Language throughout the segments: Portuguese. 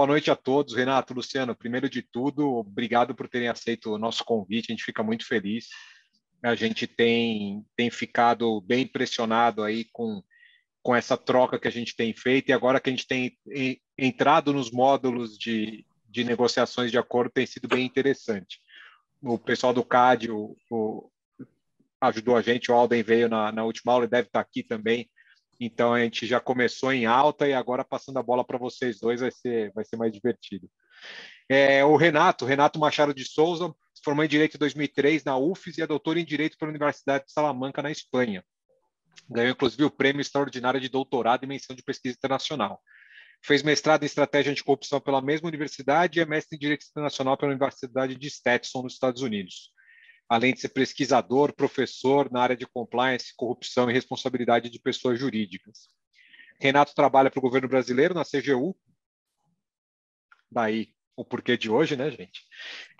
boa noite a todos. Renato, Luciano, primeiro de tudo, obrigado por terem aceito o nosso convite. A gente fica muito feliz. A gente tem, tem ficado bem impressionado aí com, com essa troca que a gente tem feito e agora que a gente tem entrado nos módulos de, de negociações de acordo tem sido bem interessante. O pessoal do CAD o, o, ajudou a gente, o Alden veio na, na última aula e deve estar aqui também então a gente já começou em alta e agora passando a bola para vocês dois vai ser, vai ser mais divertido. É, o Renato, Renato Machado de Souza, se formou em Direito em 2003 na UFES e é doutor em Direito pela Universidade de Salamanca, na Espanha. Ganhou, inclusive, o Prêmio Extraordinário de Doutorado e Menção de Pesquisa Internacional. Fez mestrado em Estratégia Anticorrupção pela mesma universidade e é mestre em Direito Internacional pela Universidade de Stetson, nos Estados Unidos além de ser pesquisador, professor na área de compliance, corrupção e responsabilidade de pessoas jurídicas. Renato trabalha para o governo brasileiro na CGU, daí o porquê de hoje, né, gente?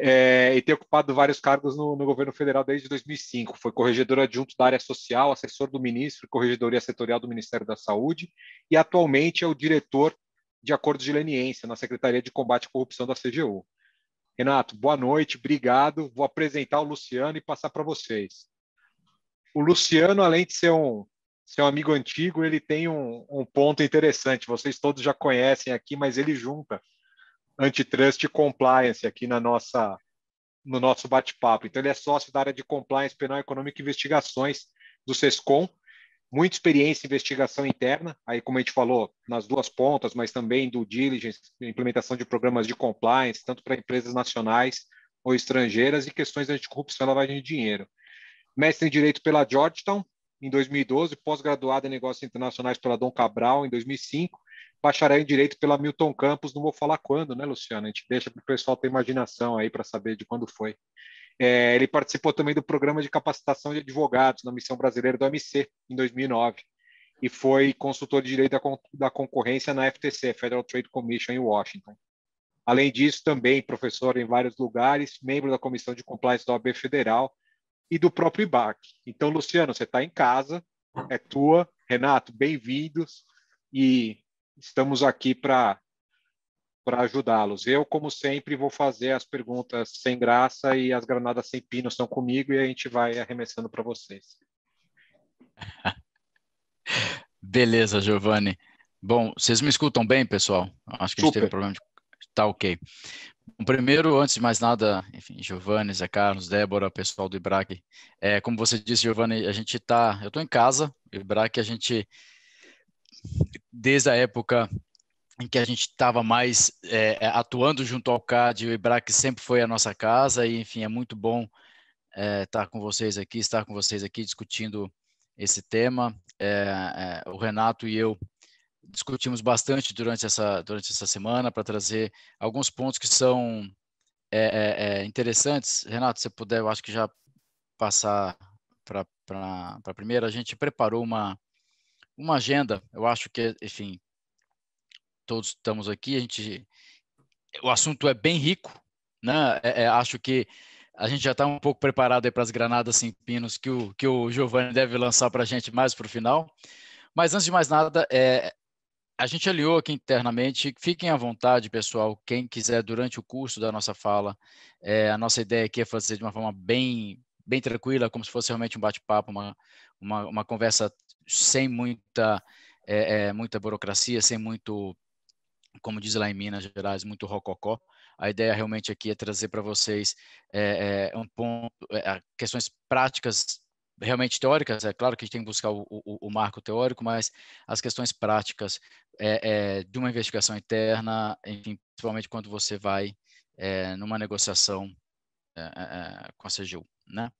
É, e tem ocupado vários cargos no, no, governo federal desde 2005. Foi corregedor adjunto da área social, assessor do ministro, corregedoria setorial do Ministério da Saúde e atualmente é o diretor de acordos de leniência na Secretaria de Combate à Corrupção da CGU. Renato, boa noite, obrigado. Vou apresentar o Luciano e passar para vocês. O Luciano, além de ser um, ser um amigo antigo, ele tem um, um ponto interessante. Vocês todos já conhecem aqui, mas ele junta antitrust e compliance aqui na nossa no nosso bate-papo. Então, ele é sócio da área de compliance penal econômico e investigações do SESCOM muita experiência em investigação interna, aí como a gente falou, nas duas pontas, mas também do diligence, implementação de programas de compliance, tanto para empresas nacionais ou estrangeiras, e questões de anticorrupção e lavagem de dinheiro. Mestre em Direito pela Georgetown, em 2012, pós-graduado em Negócios Internacionais pela Dom Cabral, em 2005, bacharel em Direito pela Milton Campos, não vou falar quando, né, Luciana? A gente deixa para o pessoal ter imaginação aí para saber de quando foi. É, ele participou também do programa de capacitação de advogados na Missão Brasileira do OMC, em 2009, e foi consultor de direito da, da concorrência na FTC, Federal Trade Commission, em Washington. Além disso, também professor em vários lugares, membro da Comissão de Compliance da OAB Federal e do próprio IBAC. Então, Luciano, você está em casa, é tua. Renato, bem-vindos. E estamos aqui para para ajudá-los. Eu, como sempre, vou fazer as perguntas sem graça e as granadas sem pino estão comigo e a gente vai arremessando para vocês. Beleza, Giovanni. Bom, vocês me escutam bem, pessoal? Acho que Super. a gente teve problema de. Tá ok. Bom, primeiro, antes de mais nada, enfim, Giovanni, Zé Carlos, Débora, pessoal do IBRAC. É, como você disse, Giovanni, a gente está. Eu estou em casa, o IBRAC, a gente. Desde a época em que a gente estava mais é, é, atuando junto ao CAD, o IBRAC sempre foi a nossa casa, e enfim, é muito bom é, estar com vocês aqui, estar com vocês aqui discutindo esse tema. É, é o Renato e eu discutimos bastante durante essa, durante essa semana para trazer alguns pontos que são é, interessantes. Renato, se puder, eu acho que já passar para a primeira, a gente preparou uma, uma agenda, eu acho que, enfim, todos estamos aqui, a gente, o assunto é bem rico, né? É, é, acho que a gente já está um pouco preparado para as granadas sem pinos que o, que o Giovanni deve lançar para a gente mais para o final. Mas antes de mais nada, é, a gente aliou aqui internamente. Fiquem à vontade, pessoal, quem quiser, durante o curso da nossa fala. É, a nossa ideia aqui é fazer de uma forma bem, bem tranquila, como se fosse realmente um bate-papo, uma, uma, uma, conversa sem muita, é, é muita burocracia, sem muito como diz lá em Minas Gerais, muito rococó. A ideia realmente aqui é trazer para vocês é, é, um ponto, é, questões práticas realmente teóricas. É claro que a gente tem que buscar o, o, o marco teórico, mas as questões práticas é, é, de uma investigação interna, enfim, principalmente quando você vai é, numa negociação com a CGU. Né?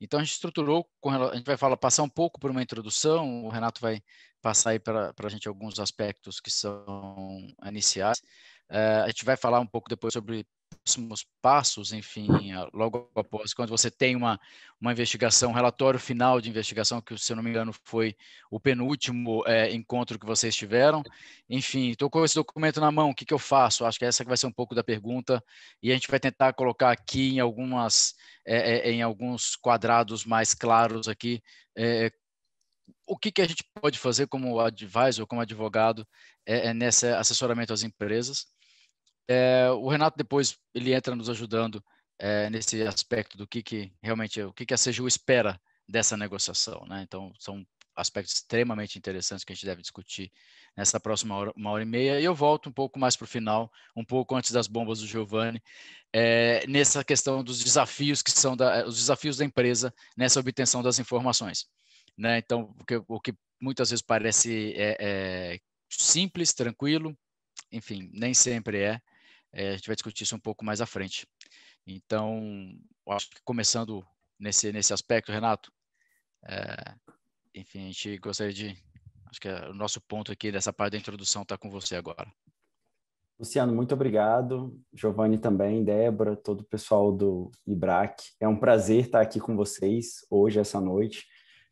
Então a gente estruturou, a gente vai falar, passar um pouco por uma introdução, o Renato vai passar aí para a gente alguns aspectos que são iniciais. Uh, a gente vai falar um pouco depois sobre próximos passos, enfim, logo após, quando você tem uma, uma investigação, um relatório final de investigação, que, se eu não me engano, foi o penúltimo é, encontro que vocês tiveram. Enfim, estou com esse documento na mão, o que, que eu faço? Acho que essa vai ser um pouco da pergunta, e a gente vai tentar colocar aqui em algumas, é, é, em alguns quadrados mais claros aqui, o que, que a gente pode fazer como advisor, como advogado, é, é nesse assessoramento às empresas. É, o Renato depois ele entra nos ajudando é, nesse aspecto do que, que realmente o que, que a CGU espera dessa negociação, né? Então são aspectos extremamente interessantes que a gente deve discutir nessa próxima hora, uma hora e meia. E eu volto um pouco mais para o final, um pouco antes das bombas do Giovanni, é, nessa questão dos desafios que são da, os desafios da empresa nessa obtenção das informações né? Então, o que, o que muitas vezes parece é, é simples, tranquilo, enfim, nem sempre é. é. A gente vai discutir isso um pouco mais à frente. Então, acho que começando nesse, nesse aspecto, Renato, é, enfim, a gente gostaria de. Acho que é, o nosso ponto aqui dessa parte da introdução está com você agora. Luciano, muito obrigado. Giovanni também, Débora, todo o pessoal do IBRAC. É um prazer estar aqui com vocês hoje, essa noite.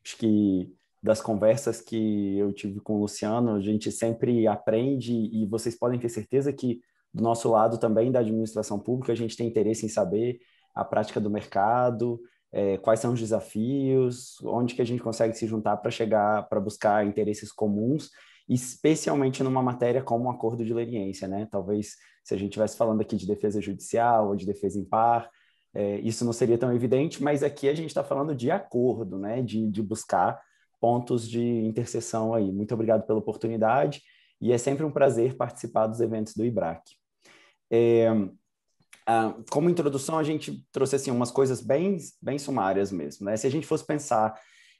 Acho que das conversas que eu tive com o Luciano, a gente sempre aprende e vocês podem ter certeza que do nosso lado também da administração pública, a gente tem interesse em saber a prática do mercado, é, quais são os desafios, onde que a gente consegue se juntar para chegar, para buscar interesses comuns, especialmente numa matéria como o acordo de leniência, né? Talvez se a gente estivesse falando aqui de defesa judicial ou de defesa impar, é, isso não seria tão evidente, mas aqui a gente está falando de acordo, né? De, de buscar pontos de interseção aí. Muito obrigado pela oportunidade e é sempre um prazer participar dos eventos do IBRAC. É, como introdução, a gente trouxe assim, umas coisas bem, bem sumárias mesmo. Né? Se a gente fosse pensar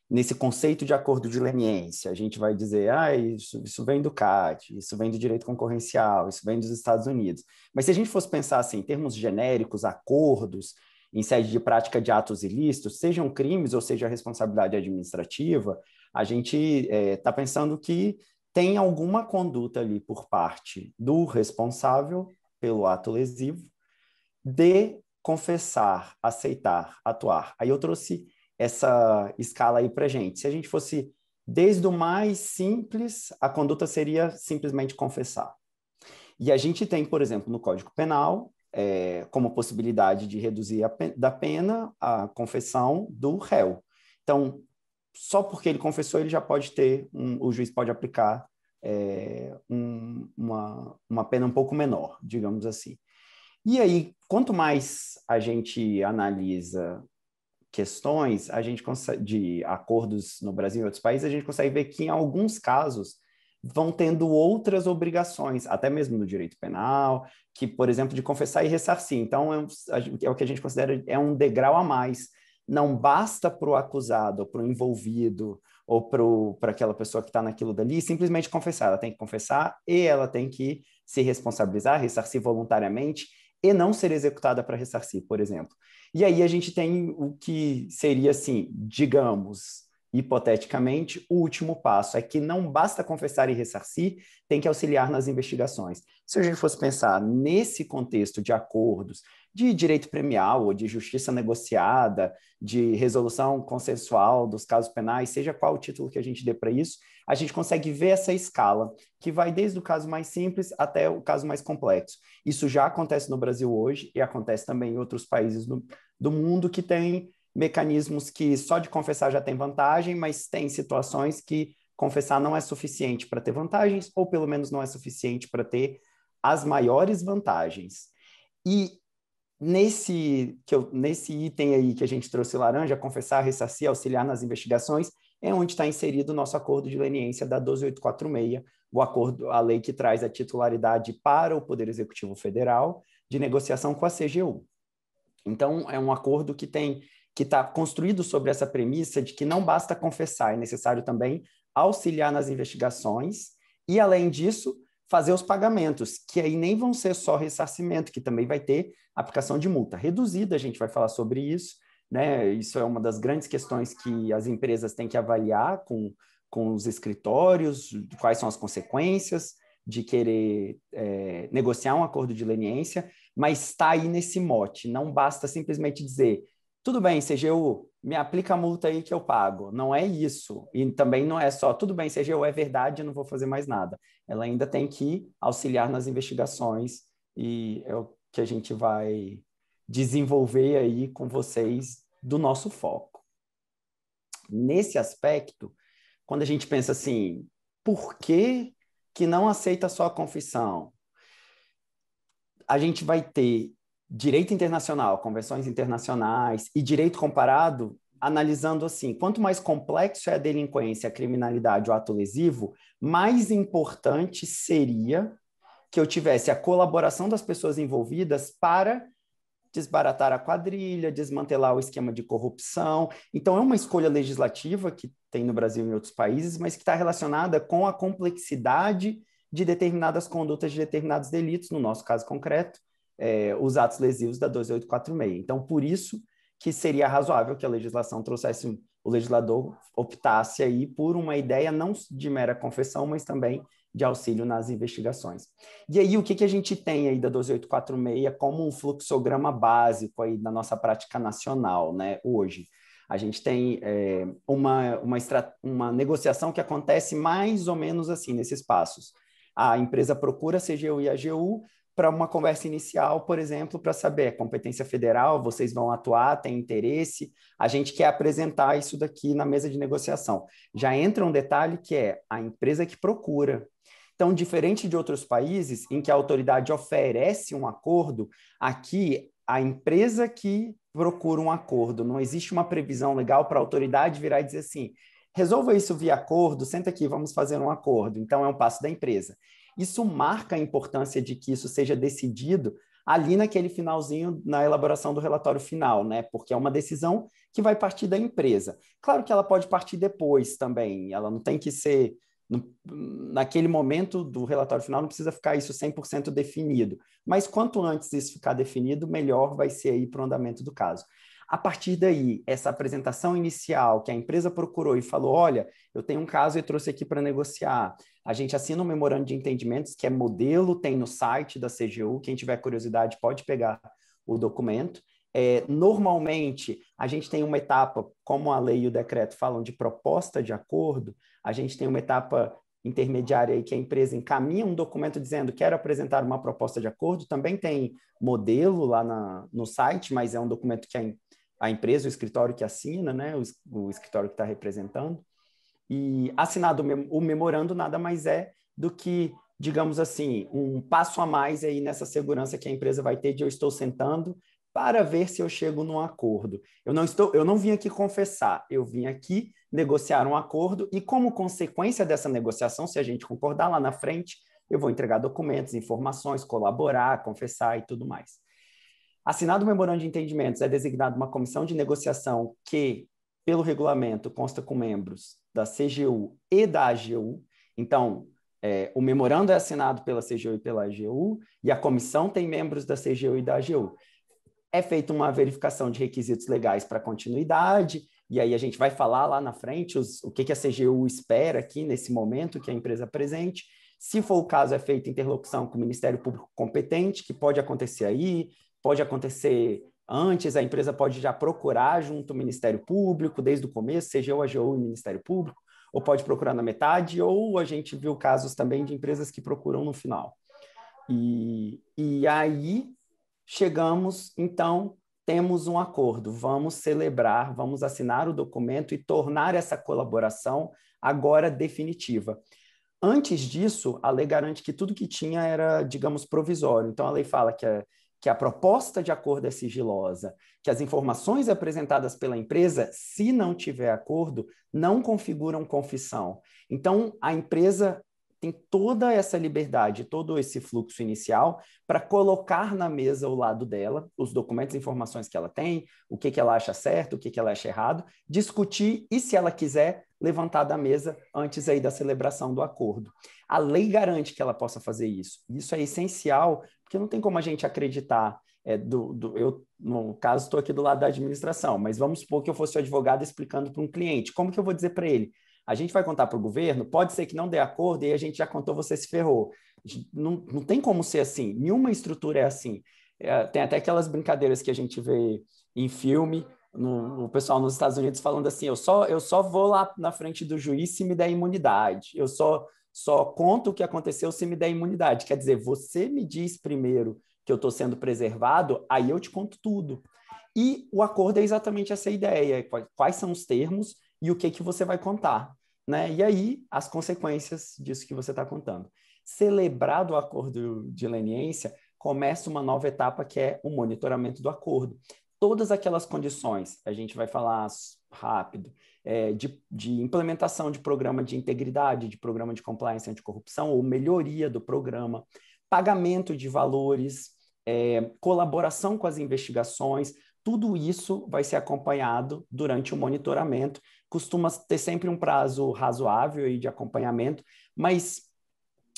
nesse conceito de acordo de leniência. A gente vai dizer, ah, isso, isso vem do CAT, isso vem do direito concorrencial, isso vem dos Estados Unidos. Mas se a gente fosse pensar assim, em termos genéricos, acordos, em sede de prática de atos ilícitos, sejam crimes ou seja responsabilidade administrativa, a gente está é, tá pensando que tem alguma conduta ali por parte do responsável pelo ato lesivo de confessar, aceitar, atuar. Aí eu trouxe essa escala aí para gente. Se a gente fosse desde o mais simples, a conduta seria simplesmente confessar. E a gente tem, por exemplo, no Código Penal, é, como possibilidade de reduzir a, da pena a confissão do réu. Então, só porque ele confessou, ele já pode ter, um, o juiz pode aplicar é, um, uma, uma pena um pouco menor, digamos assim. E aí, quanto mais a gente analisa questões, a gente consegue, de acordos no Brasil e outros países, a gente consegue ver que em alguns casos vão tendo outras obrigações, até mesmo no direito penal, que, por exemplo, de confessar e ressarcir. Então, é, é o que a gente considera é um degrau a mais. Não basta para o acusado, para o envolvido, ou para aquela pessoa que está naquilo dali, simplesmente confessar. Ela tem que confessar e ela tem que se responsabilizar, ressarcir voluntariamente e não ser executada para ressarcir, por exemplo. E aí a gente tem o que seria assim, digamos, hipoteticamente, o último passo é que não basta confessar e ressarcir, tem que auxiliar nas investigações. Se a gente fosse pensar nesse contexto de acordos, de direito premial ou de justiça negociada, de resolução consensual dos casos penais, seja qual o título que a gente dê para isso, a gente consegue ver essa escala, que vai desde o caso mais simples até o caso mais complexo. Isso já acontece no Brasil hoje e acontece também em outros países do, do mundo que têm mecanismos que só de confessar já tem vantagem, mas tem situações que confessar não é suficiente para ter vantagens, ou pelo menos não é suficiente para ter as maiores vantagens. E nesse, que eu, nesse item aí que a gente trouxe laranja, confessar, ressarcir, auxiliar nas investigações, é onde está inserido o nosso acordo de leniência da 12846, o acordo, a lei que traz a titularidade para o Poder Executivo Federal de negociação com a CGU. Então, é um acordo que tem que está construído sobre essa premissa de que não basta confessar, é necessário também auxiliar nas investigações e, além disso, fazer os pagamentos, que aí nem vão ser só ressarcimento, que também vai ter aplicação de multa reduzida, a gente vai falar sobre isso, né? Isso é uma das grandes questões que as empresas têm que avaliar com, com os escritórios, quais são as consequências de querer é, negociar um acordo de leniência, mas está aí nesse mote. Não basta simplesmente dizer, tudo bem, CGU, me aplica a multa aí que eu pago. Não é isso. E também não é só, tudo bem, CGU, é verdade, eu não vou fazer mais nada. Ela ainda tem que auxiliar nas investigações e é o que a gente vai desenvolver aí com vocês do nosso foco. Nesse aspecto, quando a gente pensa assim, por que, que não aceita só a confissão? A gente vai ter direito internacional, convenções internacionais e direito comparado analisando assim, quanto mais complexo é a delinquência, a criminalidade, o ato lesivo, mais importante seria que eu tivesse a colaboração das pessoas envolvidas para desbaratar a quadrilha, desmantelar o esquema de corrupção. Então, é uma escolha legislativa que tem no Brasil e em outros países, mas que está relacionada com a complexidade de determinadas condutas de determinados delitos, no nosso caso concreto, é, os atos lesivos da 12846. Então, por isso que seria razoável que a legislação trouxesse, o legislador optasse aí por uma ideia não de mera confissão, mas também de auxílio nas investigações. E aí, o que, que a gente tem aí da 12846 como um fluxograma básico aí na nossa prática nacional, né, hoje? A gente tem é, uma, uma, uma negociação que acontece mais ou menos assim, nesses passos. A empresa procura a CGU e a AGU para uma conversa inicial, por exemplo, para saber é competência federal, vocês vão atuar, tem interesse, a gente quer apresentar isso daqui na mesa de negociação. Já entra um detalhe que é a empresa que procura, então, diferente de outros países em que a autoridade oferece um acordo, aqui a empresa que procura um acordo, não existe uma previsão legal para a autoridade virar e dizer assim: resolva isso via acordo, senta aqui, vamos fazer um acordo. Então, é um passo da empresa. Isso marca a importância de que isso seja decidido ali naquele finalzinho, na elaboração do relatório final, né? Porque é uma decisão que vai partir da empresa. Claro que ela pode partir depois também, ela não tem que ser no, naquele momento do relatório final não precisa ficar isso 100% definido, mas quanto antes isso ficar definido, melhor vai ser aí para o andamento do caso. A partir daí, essa apresentação inicial que a empresa procurou e falou: olha, eu tenho um caso e trouxe aqui para negociar. A gente assina um memorando de entendimentos que é modelo, tem no site da CGU. Quem tiver curiosidade pode pegar o documento. É, normalmente, a gente tem uma etapa, como a lei e o decreto falam de proposta de acordo, a gente tem uma etapa intermediária aí que a empresa encaminha um documento dizendo quero apresentar uma proposta de acordo, também tem modelo lá na, no site, mas é um documento que a, a empresa, o escritório que assina, né, o, o escritório que está representando, e assinado o memorando nada mais é do que, digamos assim, um passo a mais aí nessa segurança que a empresa vai ter de eu estou sentando para ver se eu chego num acordo. Eu não estou, eu não vim aqui confessar, eu vim aqui negociar um acordo e como consequência dessa negociação, se a gente concordar lá na frente, eu vou entregar documentos, informações, colaborar, confessar e tudo mais. Assinado o memorando de entendimentos, é designada uma comissão de negociação que, pelo regulamento, consta com membros da CGU e da AGU. Então, é, o memorando é assinado pela CGU e pela AGU, e a comissão tem membros da CGU e da AGU é feita uma verificação de requisitos legais para continuidade, e aí a gente vai falar lá na frente os, o que, que a CGU espera aqui nesse momento que a empresa é presente. Se for o caso, é feita interlocução com o Ministério Público competente, que pode acontecer aí, pode acontecer antes, a empresa pode já procurar junto ao Ministério Público, desde o começo, CGU, AGU e Ministério Público, ou pode procurar na metade, ou a gente viu casos também de empresas que procuram no final. E, e aí Chegamos, então, temos um acordo, vamos celebrar, vamos assinar o documento e tornar essa colaboração agora definitiva. Antes disso, a lei garante que tudo que tinha era, digamos, provisório. Então, a lei fala que a, que a proposta de acordo é sigilosa, que as informações apresentadas pela empresa, se não tiver acordo, não configuram confissão. Então, a empresa tem toda essa liberdade, todo esse fluxo inicial para colocar na mesa o lado dela, os documentos e informações que ela tem, o que, que ela acha certo, o que, que ela acha errado, discutir e, se ela quiser, levantar da mesa antes aí da celebração do acordo. A lei garante que ela possa fazer isso. Isso é essencial, porque não tem como a gente acreditar. É, do, do, eu, no caso, estou aqui do lado da administração, mas vamos supor que eu fosse o advogado explicando para um cliente. Como que eu vou dizer para ele? a gente vai contar para o governo, pode ser que não dê acordo e a gente já contou, você se ferrou. Não, não tem como ser assim, nenhuma estrutura é assim. É, tem até aquelas brincadeiras que a gente vê em filme, no, o pessoal nos Estados Unidos falando assim, eu só, eu só vou lá na frente do juiz se me der imunidade, eu só, só conto o que aconteceu se me der imunidade. Quer dizer, você me diz primeiro que eu estou sendo preservado, aí eu te conto tudo. E o acordo é exatamente essa ideia, é quais são os termos e o que que você vai contar né? E aí, as consequências disso que você está contando. Celebrado o acordo de leniência, começa uma nova etapa que é o monitoramento do acordo. Todas aquelas condições, a gente vai falar rápido, é, de, de, implementação de programa de integridade, de programa de compliance anticorrupção, ou melhoria do programa, pagamento de valores, é, colaboração com as investigações, tudo isso vai ser acompanhado durante o monitoramento costuma ter sempre um prazo razoável e de acompanhamento, mas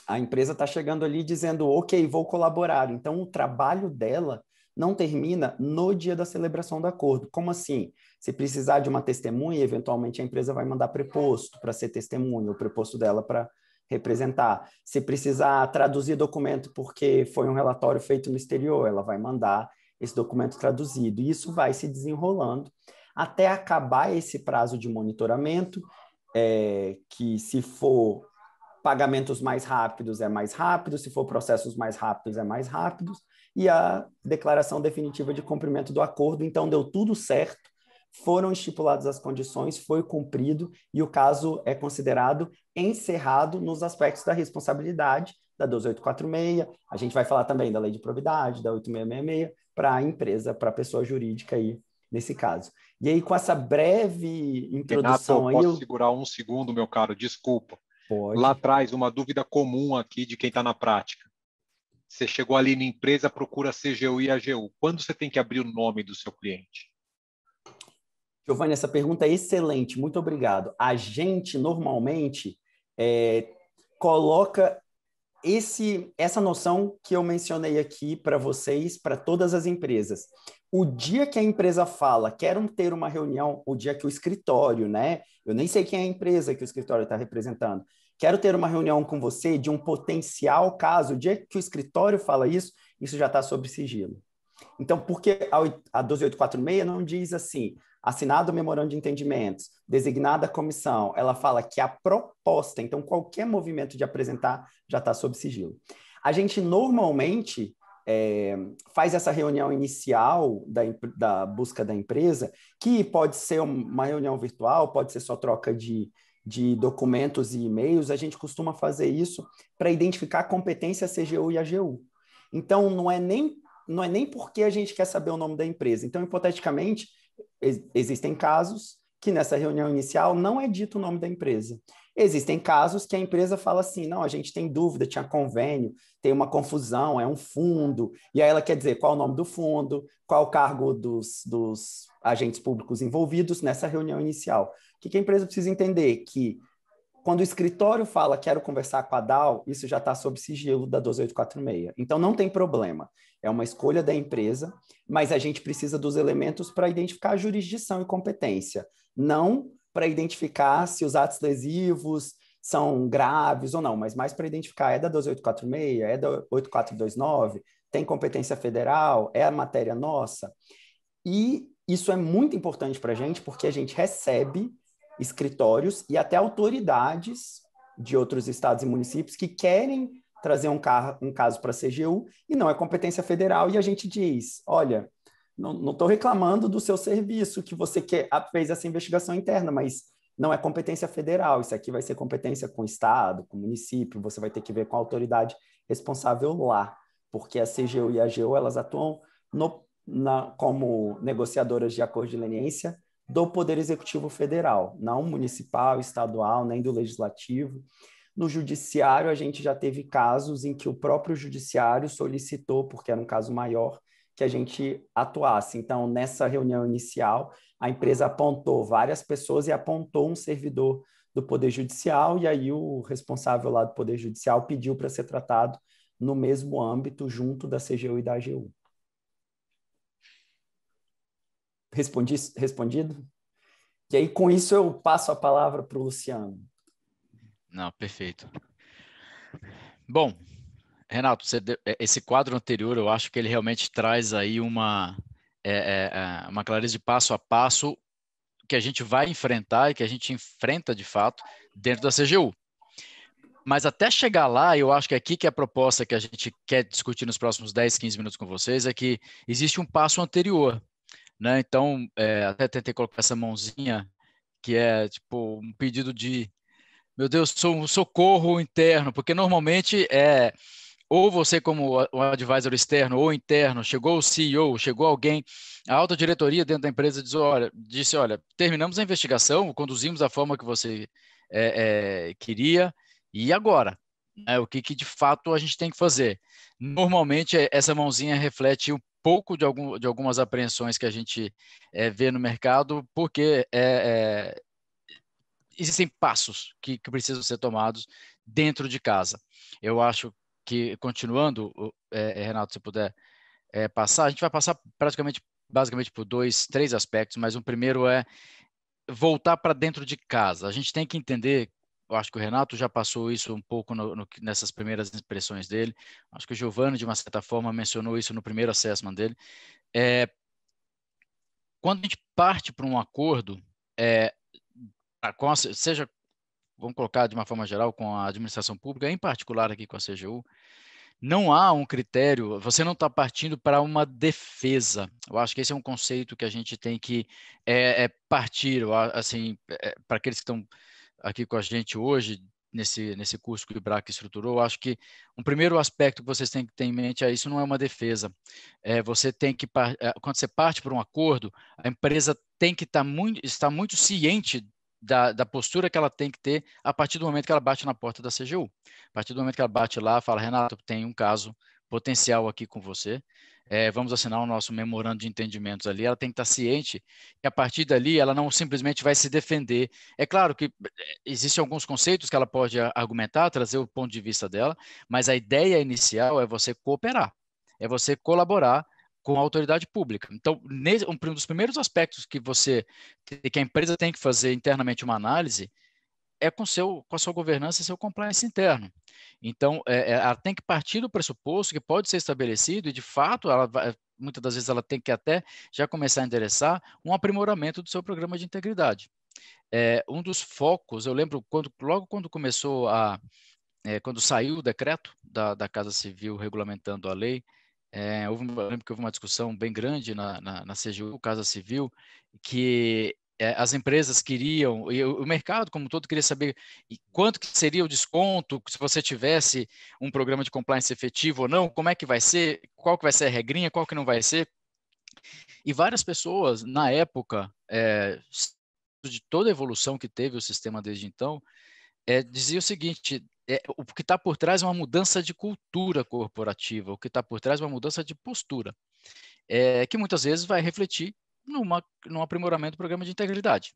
a empresa está chegando ali dizendo, ok, vou colaborar. Então, o trabalho dela não termina no dia da celebração do acordo. Como assim? Se precisar de uma testemunha, eventualmente a empresa vai mandar preposto para ser testemunha, o preposto dela para representar. Se precisar traduzir documento porque foi um relatório feito no exterior, ela vai mandar esse documento traduzido. E isso vai se desenrolando até acabar esse prazo de monitoramento, é, que se for pagamentos mais rápidos é mais rápido, se for processos mais rápidos é mais rápido, e a declaração definitiva de cumprimento do acordo, então deu tudo certo, foram estipuladas as condições, foi cumprido e o caso é considerado encerrado nos aspectos da responsabilidade da 12846, a gente vai falar também da lei de probidade, da 8666, para a empresa, para a pessoa jurídica aí nesse caso. E aí, com essa breve introdução Renato, aí. Posso eu... segurar um segundo, meu caro, desculpa. Pode. Lá atrás, uma dúvida comum aqui de quem está na prática. Você chegou ali na empresa, procura CGU e AGU. Quando você tem que abrir o nome do seu cliente? Giovanni, essa pergunta é excelente, muito obrigado. A gente normalmente é, coloca esse, essa noção que eu mencionei aqui para vocês, para todas as empresas. O dia que a empresa fala, quero ter uma reunião, o dia que o escritório, né? Eu nem sei quem é a empresa que o escritório está representando. Quero ter uma reunião com você de um potencial caso. O dia que o escritório fala isso, isso já está sob sigilo. Então, por que a 12846 não diz assim, assinado o memorando de entendimentos, designada a comissão, ela fala que a proposta, então qualquer movimento de apresentar já está sob sigilo. A gente normalmente é, faz essa reunião inicial da, da, busca da empresa, que pode ser uma reunião virtual, pode ser só troca de, de documentos e e-mails, a gente costuma fazer isso para identificar a competência CGU e AGU. Então, não é nem não é nem porque a gente quer saber o nome da empresa. Então, hipoteticamente, Existem casos que nessa reunião inicial não é dito o nome da empresa. Existem casos que a empresa fala assim: não, a gente tem dúvida, tinha convênio, tem uma confusão, é um fundo, e aí ela quer dizer qual o nome do fundo, qual o cargo dos, dos agentes públicos envolvidos nessa reunião inicial. O que a empresa precisa entender? Que quando o escritório fala quero conversar com a DAO, isso já está sob sigilo da 12846. Então não tem problema é uma escolha da empresa, mas a gente precisa dos elementos para identificar a jurisdição e competência, não para identificar se os atos lesivos são graves ou não, mas mais para identificar é da 12846, é da 8429, tem competência federal, é a matéria nossa. E isso é muito importante para a gente porque a gente recebe escritórios e até autoridades de outros estados e municípios que querem trazer um, carro, um caso para a CGU e não é competência federal. E a gente diz: olha, não estou reclamando do seu serviço que você quer, fez essa investigação interna, mas não é competência federal. Isso aqui vai ser competência com o Estado, com o município, você vai ter que ver com a autoridade responsável lá, porque a CGU e a AGU elas atuam no, na, como negociadoras de acordo de leniência do Poder Executivo Federal, não municipal, estadual, nem do Legislativo. No judiciário, a gente já teve casos em que o próprio judiciário solicitou, porque era um caso maior, que a gente atuasse. Então, nessa reunião inicial, a empresa apontou várias pessoas e apontou um servidor do Poder Judicial, e aí o responsável lá do Poder Judicial pediu para ser tratado no mesmo âmbito, junto da CGU e da AGU. Respondi, respondido? E aí, com isso, eu passo a palavra para o Luciano. Não, perfeito. Bom, Renato, você, é, esse quadro anterior, eu acho que ele realmente traz aí uma, é, é, é, uma clareza de passo a passo que a gente vai enfrentar e que a gente enfrenta de fato dentro da CGU. Mas até chegar lá, eu acho que é aqui que é a proposta que a gente quer discutir nos próximos 10, 15 minutos com vocês é que existe um passo anterior. Né? Então, é, até tentei colocar essa mãozinha, que é tipo um pedido de meu Deus, sou um socorro interno, porque normalmente é ou você como um advisor externo ou interno, chegou o CEO, chegou alguém, a alta diretoria dentro da empresa diz, olha, disse, olha, terminamos a investigação, conduzimos da forma que você é, é, queria, e agora? É, o que, que, de fato a gente tem que fazer? Normalmente é, essa mãozinha reflete um pouco de, algum, de algumas apreensões que a gente é, vê no mercado, porque é, é existem passos que, que precisam ser tomados dentro de casa. Eu acho que, continuando, é, é, Renato, se puder é, passar, a gente vai passar praticamente, basicamente por dois, três aspectos, mas um primeiro é voltar para dentro de casa. A gente tem que entender eu acho que o Renato já passou isso um pouco no, no, nessas primeiras impressões dele. Acho que o Giovanni, de uma certa forma, mencionou isso no primeiro assessment dele. É, quando a gente parte para um acordo, é, ah, com a, seja, vamos colocar de uma forma geral, com a administração pública, em particular aqui com a CGU, não há um critério, você não está partindo para uma defesa. Eu acho que esse é um conceito que a gente tem que é, é partir, assim, é, para aqueles que estão aqui com a gente hoje, nesse, nesse curso que o IBRAC estruturou, acho que um primeiro aspecto que vocês têm que ter em mente é isso não é uma defesa. É, você tem que, é, quando você parte por um acordo, a empresa tem que estar tá muito, estar muito ciente da, da, postura que ela tem que ter a partir do momento que ela bate na porta da CGU. A partir do momento que ela bate lá, fala, Renato, tem um caso potencial aqui com você, é, vamos assinar o nosso memorando de entendimentos ali, ela tem que estar ciente que a partir dali ela não simplesmente vai se defender. É claro que é, existem alguns conceitos que ela pode argumentar, trazer o ponto de vista dela, mas a ideia inicial é você cooperar, é você colaborar com a autoridade pública. Então, um dos primeiros aspectos que você que a empresa tem que fazer internamente uma análise é com, seu, com a sua governança e seu compliance interno. Então, é, é, ela tem que partir do pressuposto que pode ser estabelecido e, de fato, ela vai, muitas das vezes ela tem que até já começar a endereçar um aprimoramento do seu programa de integridade. É, um dos focos, eu lembro quando, logo quando começou a, é, quando saiu o decreto da, da Casa Civil regulamentando a lei é, houve, lembro que houve uma discussão bem grande na, na, na CGU, Casa Civil, que é, as empresas queriam, e o, o mercado como todo queria saber quanto que seria o desconto se você tivesse um programa de compliance efetivo ou não, como é que vai ser, qual que vai ser a regrinha, qual que não vai ser. E várias pessoas, na época, é, de toda a evolução que teve o sistema desde então, é, eh, dizia o seguinte: é, o que está por trás é uma mudança de cultura corporativa, o que está por trás é uma mudança de postura, é, que muitas vezes vai refletir numa, num aprimoramento do programa de integridade.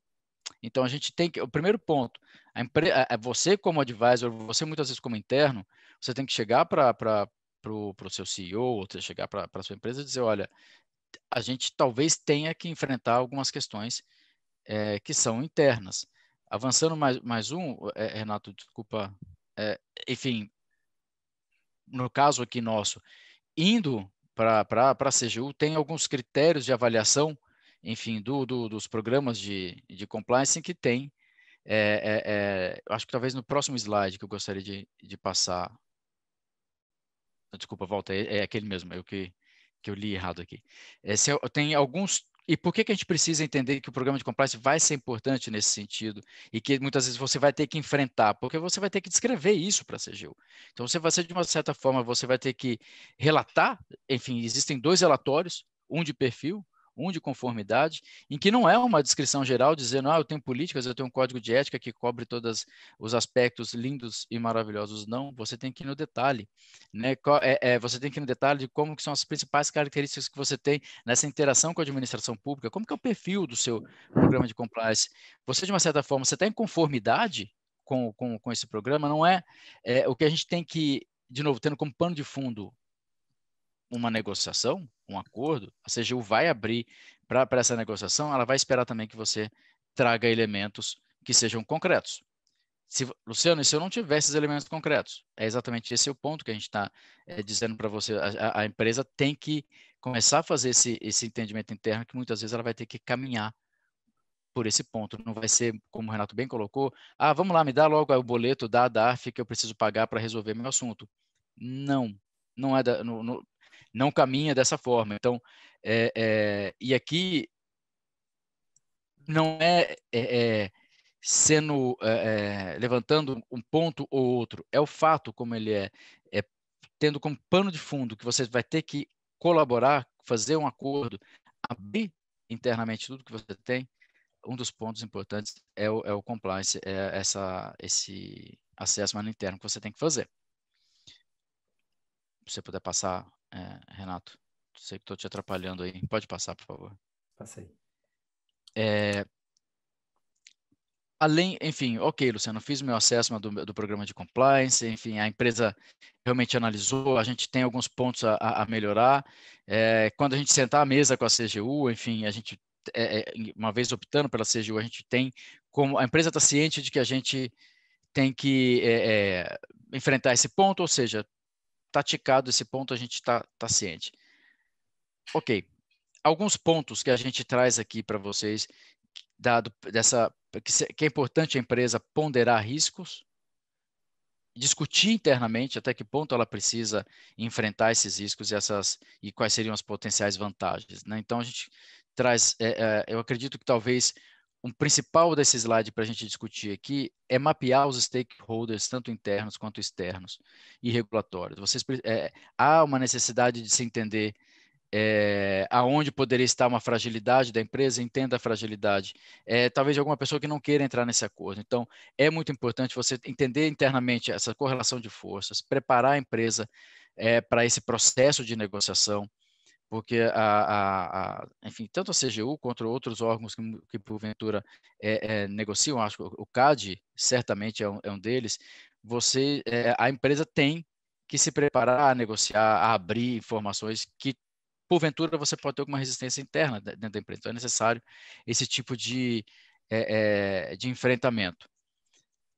Então, a gente tem que. O primeiro ponto, a empre, a, você, como advisor, você, muitas vezes, como interno, você tem que chegar para o seu CEO, ou chegar para a sua empresa e dizer: olha, a gente talvez tenha que enfrentar algumas questões é, que são internas. Avançando mais, mais um, é, Renato, desculpa é, enfim, no caso aqui nosso, indo para a CGU, tem alguns critérios de avaliação, enfim, do, do dos programas de, de compliance que tem. É, é, é acho que talvez no próximo slide que eu gostaria de, de passar. Desculpa, volta, é, aquele mesmo, eu é que, que eu li errado aqui. É, tem alguns e por que, que a gente precisa entender que o programa de compliance vai ser importante nesse sentido e que muitas vezes você vai ter que enfrentar? Porque você vai ter que descrever isso para a CGU. Então, você vai ser, de uma certa forma, você vai ter que relatar, enfim, existem dois relatórios, um de perfil um de conformidade, em que não é uma descrição geral dizendo, ah, eu tenho políticas, eu tenho um código de ética que cobre todos os aspectos lindos e maravilhosos. Não, você tem que ir no detalhe, né? É, é, você tem que ir no detalhe de como que são as principais características que você tem nessa interação com a administração pública, como que é o perfil do seu programa de compliance. Você, de uma certa forma, você está em conformidade com, com, com esse programa, não é, é o que a gente tem que, de novo, tendo como pano de fundo uma negociação, um acordo, a CGU vai abrir para essa negociação, ela vai esperar também que você traga elementos que sejam concretos. Se, Luciano, e se eu não tiver esses elementos concretos? É exatamente esse o ponto que a gente está é, dizendo para você. A, a, empresa tem que começar a fazer esse, esse entendimento interno, que muitas vezes ela vai ter que caminhar por esse ponto. Não vai ser, como o Renato bem colocou, ah, vamos lá, me dá logo o boleto da DARF que eu preciso pagar para resolver meu assunto. Não, não é da, no, no, não caminha dessa forma. Então, é, é, e aqui não é, é, é sendo é, é, levantando um ponto ou outro, é o fato como ele é, é tendo como pano de fundo que você vai ter que colaborar, fazer um acordo, abrir internamente tudo que você tem. Um dos pontos importantes é o, é o compliance, é essa, esse acesso interno que você tem que fazer. Se você puder passar é, Renato, sei que estou te atrapalhando aí. Pode passar, por favor. Passei. É, além, enfim, ok, Luciano, fiz meu acesso, do, do programa de compliance, enfim, a empresa realmente analisou, a gente tem alguns pontos a, a melhorar. É, quando a gente sentar à mesa com a CGU, enfim, a gente, é, é uma vez optando pela CGU, a gente tem como, a empresa está ciente de que a gente tem que é, é enfrentar esse ponto, ou seja, taticado esse ponto, a gente está tá ciente. Ok. Alguns pontos que a gente traz aqui para vocês, dado dessa que, é importante a empresa ponderar riscos, discutir internamente até que ponto ela precisa enfrentar esses riscos e essas e quais seriam as potenciais vantagens. Né? Então a gente traz, é, é, eu acredito que talvez um principal desse slide para a gente discutir aqui é mapear os stakeholders, tanto internos quanto externos e regulatórios. Vocês, é, há uma necessidade de se entender é, aonde poderia estar uma fragilidade da empresa, entenda a fragilidade, é, talvez de alguma pessoa que não queira entrar nesse acordo. Então, é muito importante você entender internamente essa correlação de forças, preparar a empresa é, para esse processo de negociação, porque a, a, a, enfim, tanto a CGU quanto outros órgãos que, que porventura é, é, negociam, acho que o CAD certamente é um, é um deles, você, é, a empresa tem que se preparar a negociar, a abrir informações que porventura você pode ter alguma resistência interna dentro da empresa. Então é necessário esse tipo de, é, é, de enfrentamento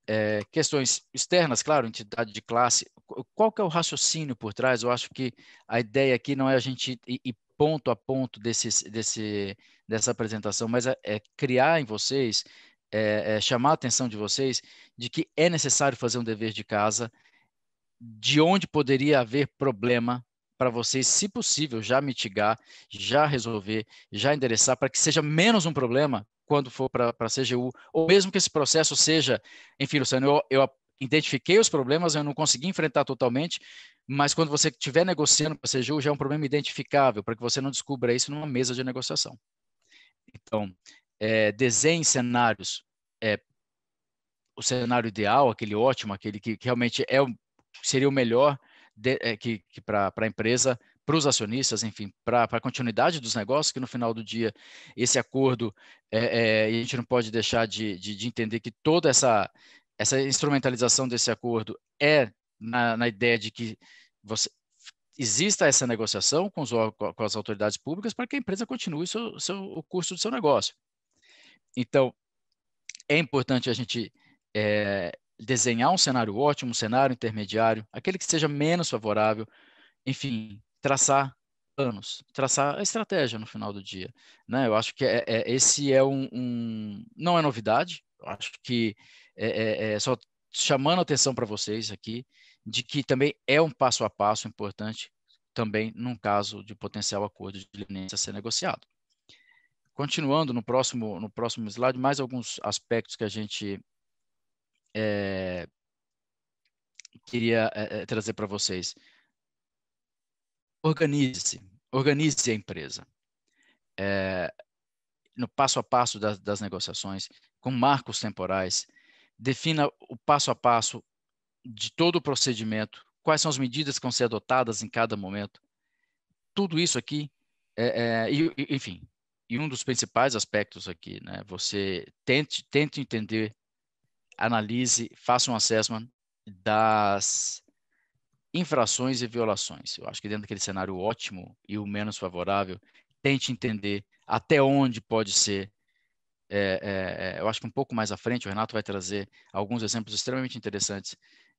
é, questões externas, claro, entidade de classe. Qual que é o raciocínio por trás? Eu acho que a ideia aqui não é a gente ir ponto a ponto desse, desse, dessa apresentação, mas é, é criar em vocês, é, é, chamar a atenção de vocês de que é necessário fazer um dever de casa, de onde poderia haver problema para vocês, se possível, já mitigar, já resolver, já endereçar, para que seja menos um problema quando for para a CGU, ou mesmo que esse processo seja, enfim, Luciano, eu, eu identifiquei os problemas, eu não consegui enfrentar totalmente, mas quando você estiver negociando com a CGU, já é um problema identificável, para que você não descubra isso numa mesa de negociação. Então, é, desenhe cenários, é, o cenário ideal, aquele ótimo, aquele que, que realmente é, seria o melhor, de, é, que, que para a empresa, para os acionistas, enfim, para a continuidade dos negócios, que no final do dia esse acordo, é, é, a gente não pode deixar de, de, de entender que toda essa, essa instrumentalização desse acordo é na, na ideia de que você, exista essa negociação com, os, com, as autoridades públicas para que a empresa continue seu, seu, o curso do seu negócio. Então, é importante a gente é, desenhar um cenário ótimo, um cenário intermediário, aquele que seja menos favorável, enfim, traçar anos traçar a estratégia no final do dia. Né? Eu acho que é, é esse é um, um, não é novidade, eu acho que é, é, é só chamando atenção para vocês aqui, de que também é um passo a passo importante, também num caso de potencial acordo de leniência ser negociado. Continuando no próximo, no próximo slide, mais alguns aspectos que a gente é, queria é, é trazer para vocês. Organize-se, organize a empresa. É, no passo a passo das, das negociações, com marcos temporais, defina o passo a passo de todo o procedimento, quais são as medidas que vão ser adotadas em cada momento. Tudo isso aqui, é, é, e, enfim, e um dos principais aspectos aqui, né? Você tente, tente entender analise, faça um assessment das infrações e violações. Eu acho que dentro daquele cenário ótimo e o menos favorável, tente entender até onde pode ser. É, é, é eu acho que um pouco mais à frente, o Renato vai trazer alguns exemplos extremamente interessantes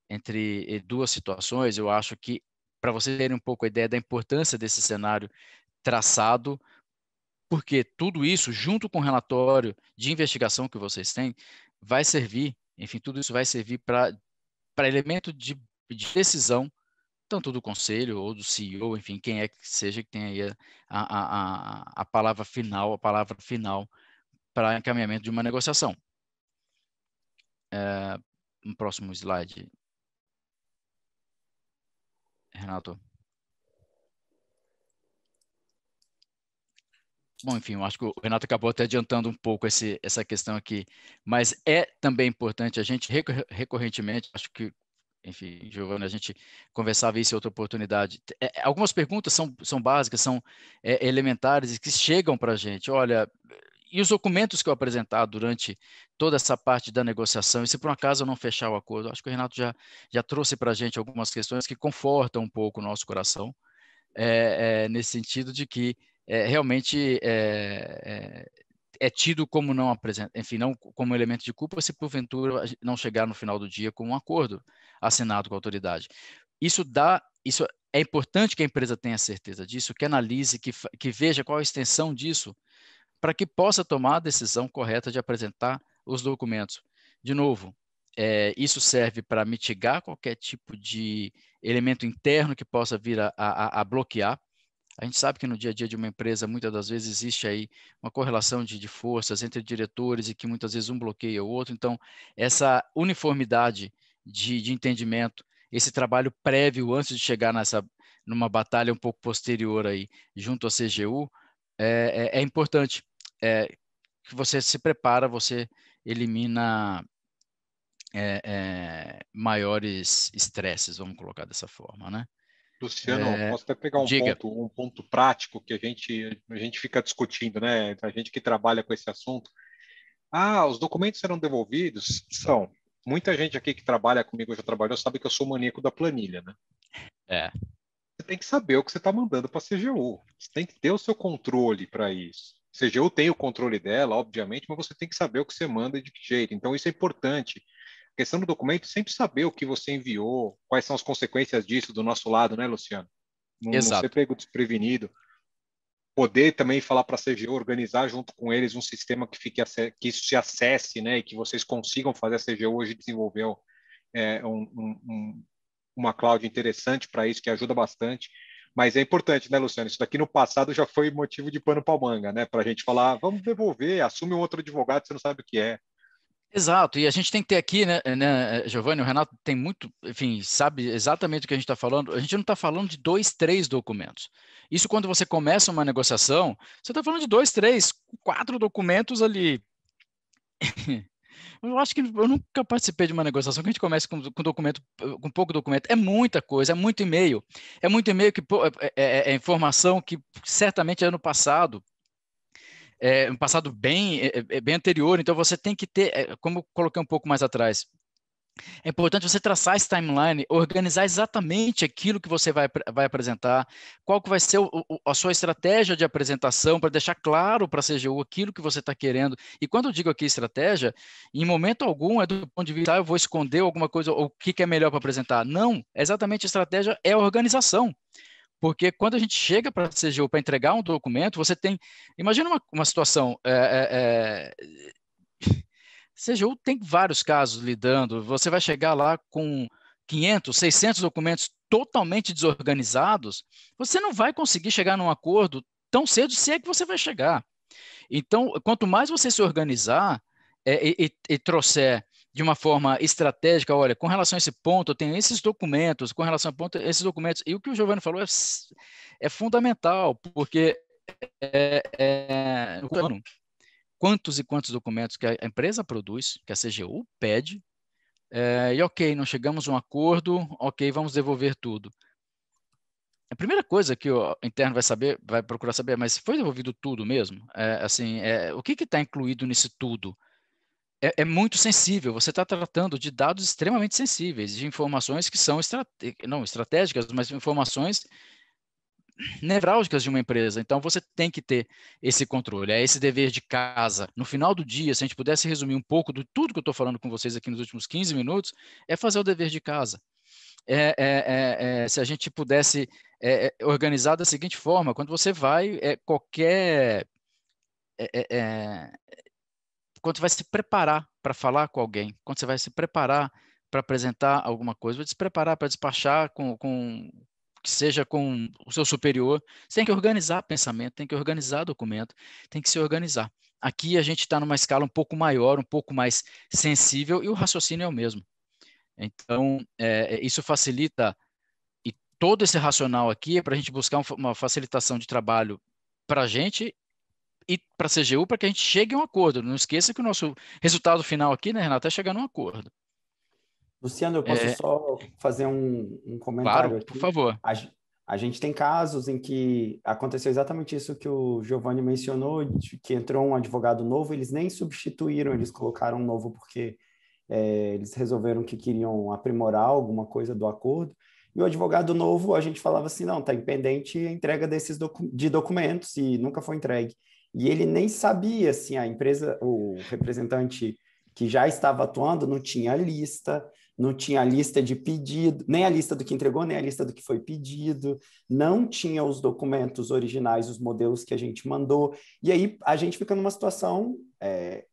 entre duas situações. Eu acho que, para vocês terem um pouco a ideia da importância desse cenário traçado, porque tudo isso, junto com o relatório de investigação que vocês têm, vai servir enfim, tudo isso vai servir para elemento de, de, decisão, tanto do conselho ou do CEO, enfim, quem é que seja que tenha aí a, a, a, a palavra final, a palavra final para encaminhamento de uma negociação. É, um próximo slide. Renato. Bom, enfim, eu acho que o Renato acabou até adiantando um pouco esse, essa questão aqui, mas é também importante a gente recorrentemente, acho que, enfim, Giovana, a gente conversava isso em outra oportunidade. É, é, algumas perguntas são, são básicas, são é, elementares e que chegam para a gente. Olha, e os documentos que eu apresentar durante toda essa parte da negociação, e se por um acaso eu não fechar o acordo, acho que o Renato já, já trouxe para a gente algumas questões que confortam um pouco o nosso coração, é, é nesse sentido de que é, realmente é, é, é, tido como não apresenta, enfim, não como elemento de culpa se porventura não chegar no final do dia com um acordo assinado com a autoridade. Isso dá, isso é importante que a empresa tenha certeza disso, que analise, que, que veja qual a extensão disso, para que possa tomar a decisão correta de apresentar os documentos. De novo, é, isso serve para mitigar qualquer tipo de elemento interno que possa vir a, a, a bloquear a gente sabe que no dia a dia de uma empresa, muitas das vezes, existe aí uma correlação de, de forças entre diretores e que muitas vezes um bloqueia o outro. Então, essa uniformidade de, de entendimento, esse trabalho prévio antes de chegar nessa numa batalha um pouco posterior aí junto à CGU, é, é, é importante. É, que você se prepara, você elimina é, é, maiores estresses, vamos colocar dessa forma, né? Luciano, é... posso até pegar um ponto, um ponto prático que a gente, a gente fica discutindo, né? A gente que trabalha com esse assunto. Ah, os documentos serão devolvidos? São. Muita gente aqui que trabalha comigo, já trabalhou, sabe que eu sou maníaco da planilha, né? É. Você tem que saber o que você está mandando para a CGU. Você tem que ter o seu controle para isso. A CGU tem o controle dela, obviamente, mas você tem que saber o que você manda e de que jeito. Então, isso é importante questão do documento, sempre saber o que você enviou, quais são as consequências disso do nosso lado, né, Luciano? Não, Exato. não ser pego desprevenido. Poder também falar para a CGO, organizar junto com eles um sistema que, fique, que isso se acesse, né, e que vocês consigam fazer. A CGO hoje desenvolveu é, um, um, uma cloud interessante para isso, que ajuda bastante. Mas é importante, né, Luciano? Isso daqui no passado já foi motivo de pano para manga, né? Para a gente falar, ah, vamos devolver, assume um outro advogado, você não sabe o que é. Exato, e a gente tem que ter aqui, né, eh, né eh, Giovanni, o Renato tem muito, enfim, sabe exatamente o que a gente está falando. A gente não está falando de dois, três documentos. Isso quando você começa uma negociação, você está falando de dois, três, quatro documentos ali. Eu acho que eu nunca participei de uma negociação que a gente começa com, com, documento, com pouco documento. É muita coisa, é muito e-mail. É muito e-mail que é, é, é, é informação que certamente é passado é, é, um passado bem, é, é, é, bem anterior, então você tem que ter, como eu coloquei um pouco mais atrás, é importante você traçar esse timeline, organizar exatamente aquilo que você vai, vai apresentar, qual que vai ser o, o, a sua estratégia de apresentação para deixar claro para a CGU aquilo que você está querendo. E quando eu digo aqui estratégia, em momento algum é do ponto de vista, ah, eu vou esconder alguma coisa, ou o que, que é melhor para apresentar. Não, exatamente estratégia é organização. Porque quando a gente chega para a CGU para entregar um documento, você tem. Imagina uma, uma situação. É, é, é CGU tem vários casos lidando. Você vai chegar lá com 500, 600 documentos totalmente desorganizados. Você não vai conseguir chegar num acordo tão cedo, se é que você vai chegar. Então, quanto mais você se organizar é, e, e, e trouxer de uma forma estratégica, olha, com relação a esse ponto, eu tenho esses documentos, com relação a ponto, esses documentos. E o que o Giovanni falou é, é fundamental, porque é, é, quantos e quantos documentos que a empresa produz, que a CGU pede, é, e ok, não chegamos a um acordo, ok, vamos devolver tudo. A primeira coisa que o interno vai saber, vai procurar saber, é, mas foi devolvido tudo mesmo? É, assim, é, o que está incluído nesse tudo? é, é muito sensível. Você está tratando de dados extremamente sensíveis, de informações que são estrate... não estratégicas, mas informações nevrálgicas de uma empresa. Então, você tem que ter esse controle, é esse dever de casa. No final do dia, se a gente pudesse resumir um pouco de tudo que eu estou falando com vocês aqui nos últimos 15 minutos, é fazer o dever de casa. É, é, é, é se a gente pudesse é, é, organizar da seguinte forma: quando você vai, qualquer quando você vai se preparar para falar com alguém, quando você vai se preparar para apresentar alguma coisa, vai se preparar para despachar com, com que seja com o seu superior, você tem que organizar pensamento, tem que organizar documento, tem que se organizar. Aqui a gente está numa escala um pouco maior, um pouco mais sensível e o raciocínio é o mesmo. Então, é, é isso facilita, e todo esse racional aqui é para a gente buscar uma facilitação de trabalho para a gente e para a CGU para que a gente chegue a um acordo. Não esqueça que o nosso resultado final aqui, né, Renato, é chegar num acordo. Luciano, eu posso é... só fazer um, um comentário claro, aqui? por favor. A, a, gente tem casos em que aconteceu exatamente isso que o Giovanni mencionou, que entrou um advogado novo, eles nem substituíram, eles colocaram um novo porque é, eles resolveram que queriam aprimorar alguma coisa do acordo. E o advogado novo, a gente falava assim, não, está impendente a entrega desses docu de documentos e nunca foi entregue e ele nem sabia, assim, a empresa, o representante que já estava atuando não tinha lista, não tinha lista de pedido, nem a lista do que entregou, nem a lista do que foi pedido, não tinha os documentos originais, os modelos que a gente mandou. E aí a gente fica numa situação, é,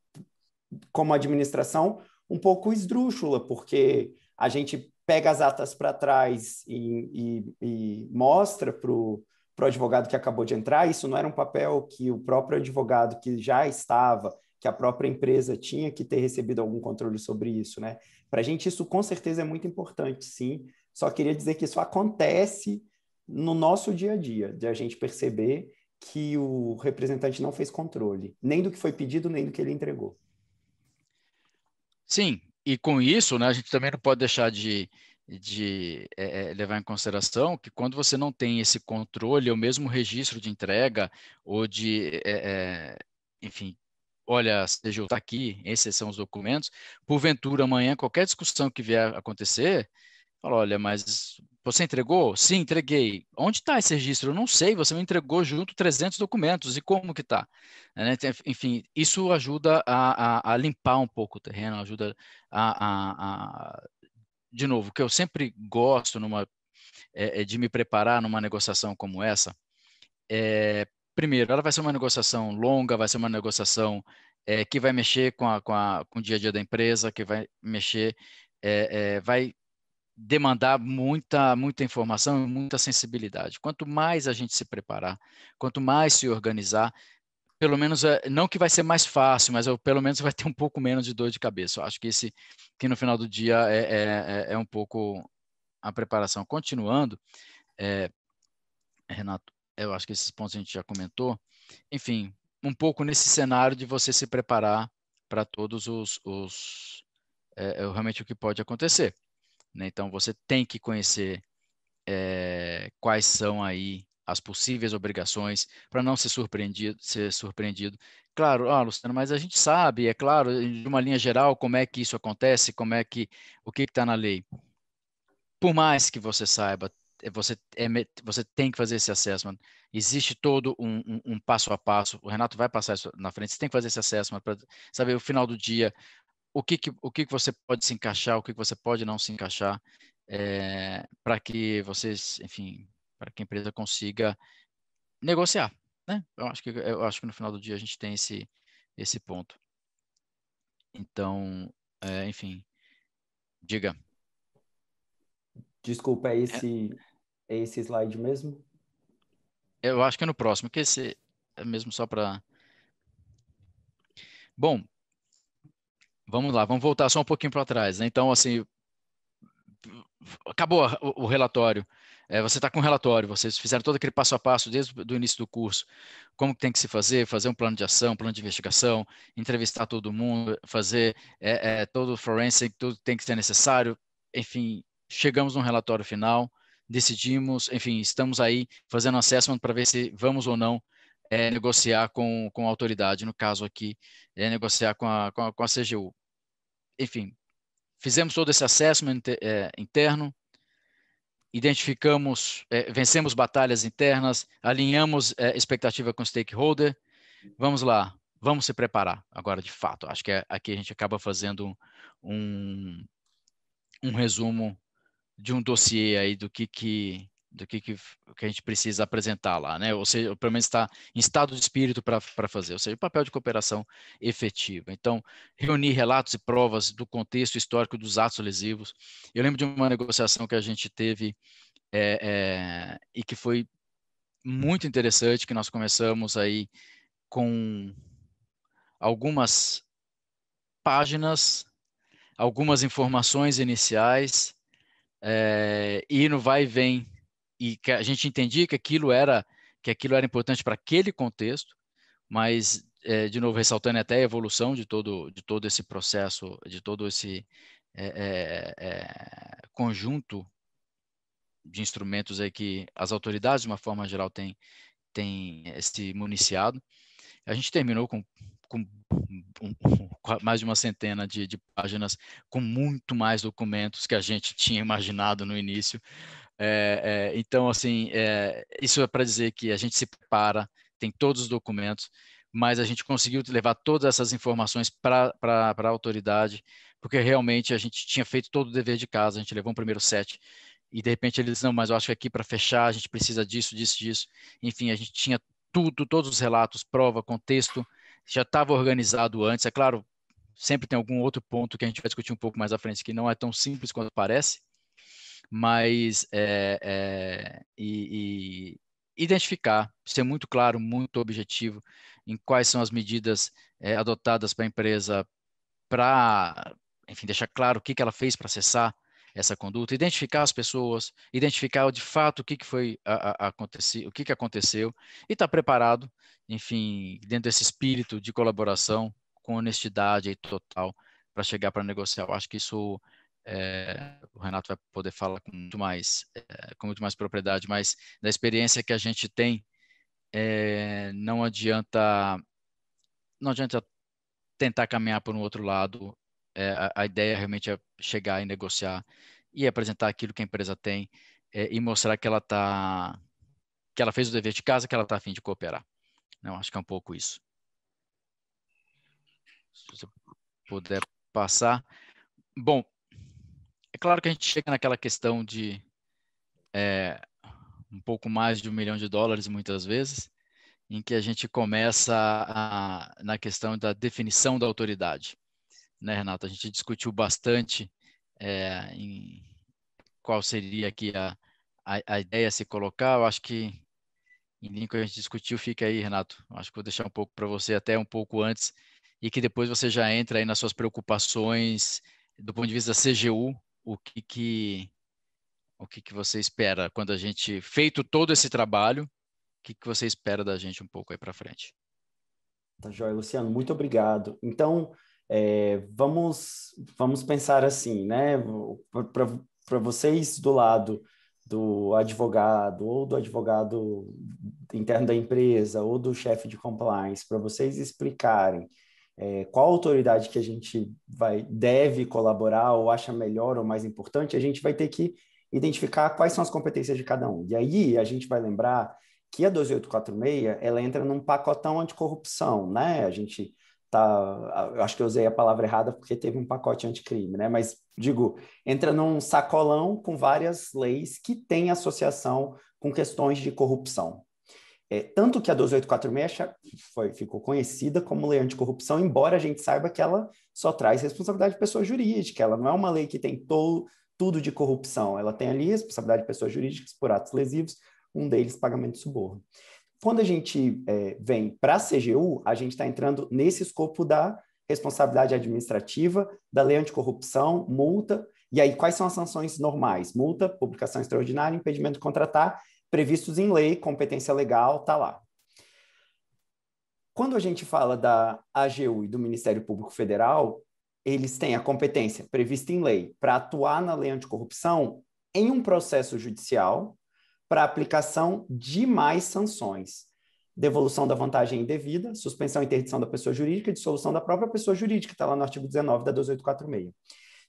como administração, um pouco esdrúxula, porque a gente pega as atas para trás e, e, e mostra para o para o advogado que acabou de entrar, isso não era um papel que o próprio advogado que já estava, que a própria empresa tinha que ter recebido algum controle sobre isso, né? Para a gente isso com certeza é muito importante, sim. Só queria dizer que isso acontece no nosso dia a dia, de a gente perceber que o representante não fez controle, nem do que foi pedido, nem do que ele entregou. Sim, e com isso, né, a gente também não pode deixar de de é, levar em consideração que quando você não tem esse controle, ou mesmo registro de entrega, ou de, é, enfim, olha, seja está aqui, esses são os documentos, porventura amanhã qualquer discussão que vier acontecer, fala, olha, mas você entregou? Sim, entreguei. Onde está esse registro? Eu não sei, você me entregou junto 300 documentos, e como que está? Né, enfim, isso ajuda a, a, a limpar um pouco o terreno, ajuda a, a de novo, o que eu sempre gosto numa, é, é, de me preparar numa negociação como essa é, primeiro, ela vai ser uma negociação longa, vai ser uma negociação é, que vai mexer com, a, com, a, com, o dia a dia da empresa, que vai mexer, é, é, vai demandar muita, muita informação e muita sensibilidade. Quanto mais a gente se preparar, quanto mais se organizar, pelo menos, eh, não que vai ser mais fácil, mas eu, pelo menos vai ter um pouco menos de dor de cabeça. Eu acho que esse, que no final do dia é, é, é, é um pouco a preparação. Continuando, é, Renato, eu acho que esses pontos a gente já comentou. Enfim, um pouco nesse cenário de você se preparar para todos os, os é, realmente o que pode acontecer. Né? Então, você tem que conhecer é, quais são aí as possíveis obrigações, para não ser surpreendido, ser surpreendido. Claro, ah, Luciano, mas a gente sabe, é claro, de uma linha geral, como é que isso acontece, como é que o que está na lei. Por mais que você saiba, é, você, é, você tem que fazer esse assessment. Existe todo um, um, um, passo a passo. O Renato vai passar isso na frente. Você tem que fazer esse assessment para saber o final do dia o que, que o que, que você pode se encaixar, o que, que você pode não se encaixar, é, eh, para que vocês, enfim, para que a empresa consiga negociar. Né? Eu, acho que, eu acho que no final do dia a gente tem esse, esse ponto. Então, é, enfim, diga. Desculpa, é esse, é. é esse slide mesmo? Eu acho que é no próximo, que esse é mesmo só para. Bom, vamos lá, vamos voltar só um pouquinho para trás. Né? Então, assim, acabou o relatório. É, você está com um relatório, vocês fizeram todo aquele passo a passo desde o início do curso, como tem que se fazer, fazer um plano de ação, plano de investigação, entrevistar todo mundo, fazer é, é, todo o forensic, tudo tem que ser necessário, enfim, chegamos num relatório final, decidimos, enfim, estamos aí fazendo assessment para ver se vamos ou não é, negociar com, com a autoridade, no caso aqui, é, negociar com a, com, a, com a CGU. Enfim, fizemos todo esse assessment é, interno, identificamos, é, vencemos batalhas internas, alinhamos é, expectativa com stakeholder. Vamos lá, vamos se preparar agora de fato. Acho que é, aqui a gente acaba fazendo um, um resumo de um dossiê aí do que, que do que, que, que, a gente precisa apresentar lá, né? Ou seja, pelo menos está em estado de espírito para fazer, ou seja, o papel de cooperação efetiva. Então, reunir relatos e provas do contexto histórico dos atos lesivos. Eu lembro de uma negociação que a gente teve é, é, e que foi muito interessante, que nós começamos aí com algumas páginas, algumas informações iniciais é, e no vai e vem e que a gente entendia que aquilo era que aquilo era importante para aquele contexto, mas é, de novo ressaltando até a evolução de todo de todo esse processo, de todo esse é, é, é conjunto de instrumentos aí que as autoridades de uma forma geral têm tem se municiado. A gente terminou com, com, mais de uma centena de, de, páginas, com muito mais documentos que a gente tinha imaginado no início, é, é, então, assim, é, isso é para dizer que a gente se prepara, tem todos os documentos, mas a gente conseguiu levar todas essas informações para a autoridade, porque realmente a gente tinha feito todo o dever de casa, a gente levou um primeiro set, e de repente eles não, mas eu acho que aqui para fechar a gente precisa disso, disso, disso. Enfim, a gente tinha tudo, todos os relatos, prova, contexto, já estava organizado antes. É claro, sempre tem algum outro ponto que a gente vai discutir um pouco mais à frente, que não é tão simples quanto parece, mas é, é, e, e identificar, ser muito claro, muito objetivo em quais são as medidas é, adotadas para a empresa para, enfim, deixar claro o que, que ela fez para acessar essa conduta, identificar as pessoas, identificar de fato o que, que foi a, a, o que, que aconteceu e estar tá preparado, enfim, dentro desse espírito de colaboração com honestidade e total para chegar para negociar. Eu acho que isso é, o Renato vai poder falar com muito mais, é, com muito mais propriedade, mas da experiência que a gente tem, é, não adianta, não adianta tentar caminhar por um outro lado. É, a, a, ideia realmente é chegar e negociar e apresentar aquilo que a empresa tem é, e mostrar que ela tá, que ela fez o dever de casa, que ela está afim de cooperar. Não, acho que é um pouco isso. Se você puder passar. Bom, claro que a gente chega naquela questão de é, um pouco mais de um milhão de dólares muitas vezes, em que a gente começa a, na questão da definição da autoridade. Né, Renato? A gente discutiu bastante é, em qual seria aqui a, a, a ideia a se colocar. Eu acho que em linha que a gente discutiu, fica aí, Renato. Acho que vou deixar um pouco para você até um pouco antes e que depois você já entra aí nas suas preocupações do ponto de vista da CGU, o que, que o que, que você espera quando a gente feito todo esse trabalho, o que, que você espera da gente um pouco aí para frente? Tá joia, Luciano, muito obrigado. Então, é, vamos, vamos pensar assim, né? Para vocês do lado do advogado ou do advogado interno da empresa ou do chefe de compliance, para vocês explicarem é, qual autoridade que a gente vai deve colaborar ou acha melhor ou mais importante, a gente vai ter que identificar quais são as competências de cada um. E aí a gente vai lembrar que a 2846 ela entra num pacotão anticorrupção, né? A gente tá, eu acho que eu usei a palavra errada porque teve um pacote anticrime, né? Mas digo, entra num sacolão com várias leis que têm associação com questões de corrupção. É, tanto que a 12846 é, foi, ficou conhecida como lei anticorrupção, embora a gente saiba que ela só traz responsabilidade de pessoa jurídica, ela não é uma lei que tem tudo de corrupção, ela tem ali responsabilidade de pessoas jurídicas por atos lesivos, um deles pagamento de suborno. Quando a gente é, vem para a CGU, a gente está entrando nesse escopo da responsabilidade administrativa, da lei anticorrupção, multa, e aí quais são as sanções normais? Multa, publicação extraordinária, impedimento de contratar previstos em lei, competência legal, tá lá. Quando a gente fala da AGU e do Ministério Público Federal, eles têm a competência prevista em lei para atuar na lei anticorrupção em um processo judicial para aplicação de mais sanções. Devolução da vantagem indevida, suspensão e interdição da pessoa jurídica e dissolução da própria pessoa jurídica, está lá no artigo 19 da 2846.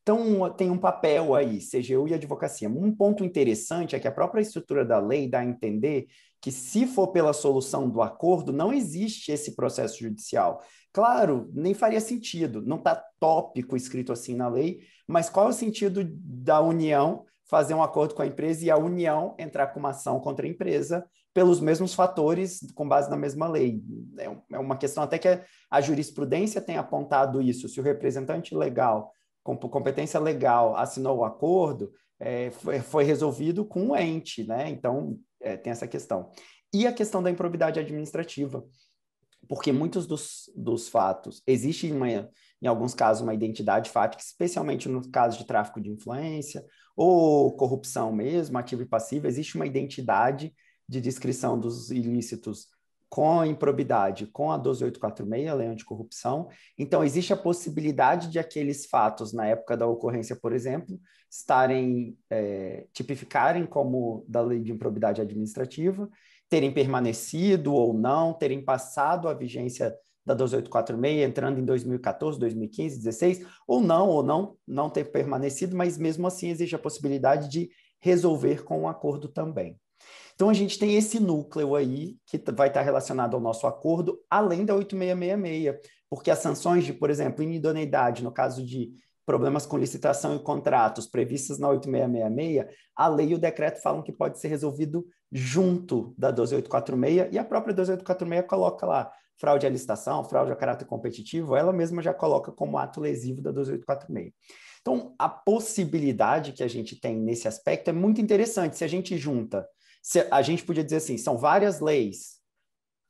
Então, tem um papel aí, CGU e advocacia. Um ponto interessante é que a própria estrutura da lei dá a entender que, se for pela solução do acordo, não existe esse processo judicial. Claro, nem faria sentido, não está tópico escrito assim na lei, mas qual é o sentido da União fazer um acordo com a empresa e a União entrar com uma ação contra a empresa pelos mesmos fatores, com base na mesma lei. É, é uma questão até que a jurisprudência tem apontado isso. Se o representante legal competência legal assinou o acordo, é, foi, foi, resolvido com um ente, né? Então, é, tem essa questão. E a questão da improbidade administrativa, porque muitos dos, dos fatos, existe uma, em alguns casos uma identidade fática, especialmente no caso de tráfico de influência ou corrupção mesmo, ativa e passiva, existe uma identidade de descrição dos ilícitos com a improbidade, com a 12846, a lei anticorrupção. Então, existe a possibilidade de aqueles fatos, na época da ocorrência, por exemplo, estarem, é, tipificarem como da lei de improbidade administrativa, terem permanecido ou não, terem passado a vigência da 12846, entrando em 2014, 2015, 2016 ou não, ou não, não ter permanecido, mas mesmo assim existe a possibilidade de resolver com um acordo também. Então, a gente tem esse núcleo aí que vai estar relacionado ao nosso acordo, além da 8666, porque as sanções de, por exemplo, inidoneidade, no caso de problemas com licitação e contratos previstas na 8666, a lei e o decreto falam que pode ser resolvido junto da 12846, e a própria 12846 coloca lá fraude à licitação, fraude a caráter competitivo, ela mesma já coloca como ato lesivo da 12846. Então, a possibilidade que a gente tem nesse aspecto é muito interessante. Se a gente junta a gente podia dizer assim, são várias leis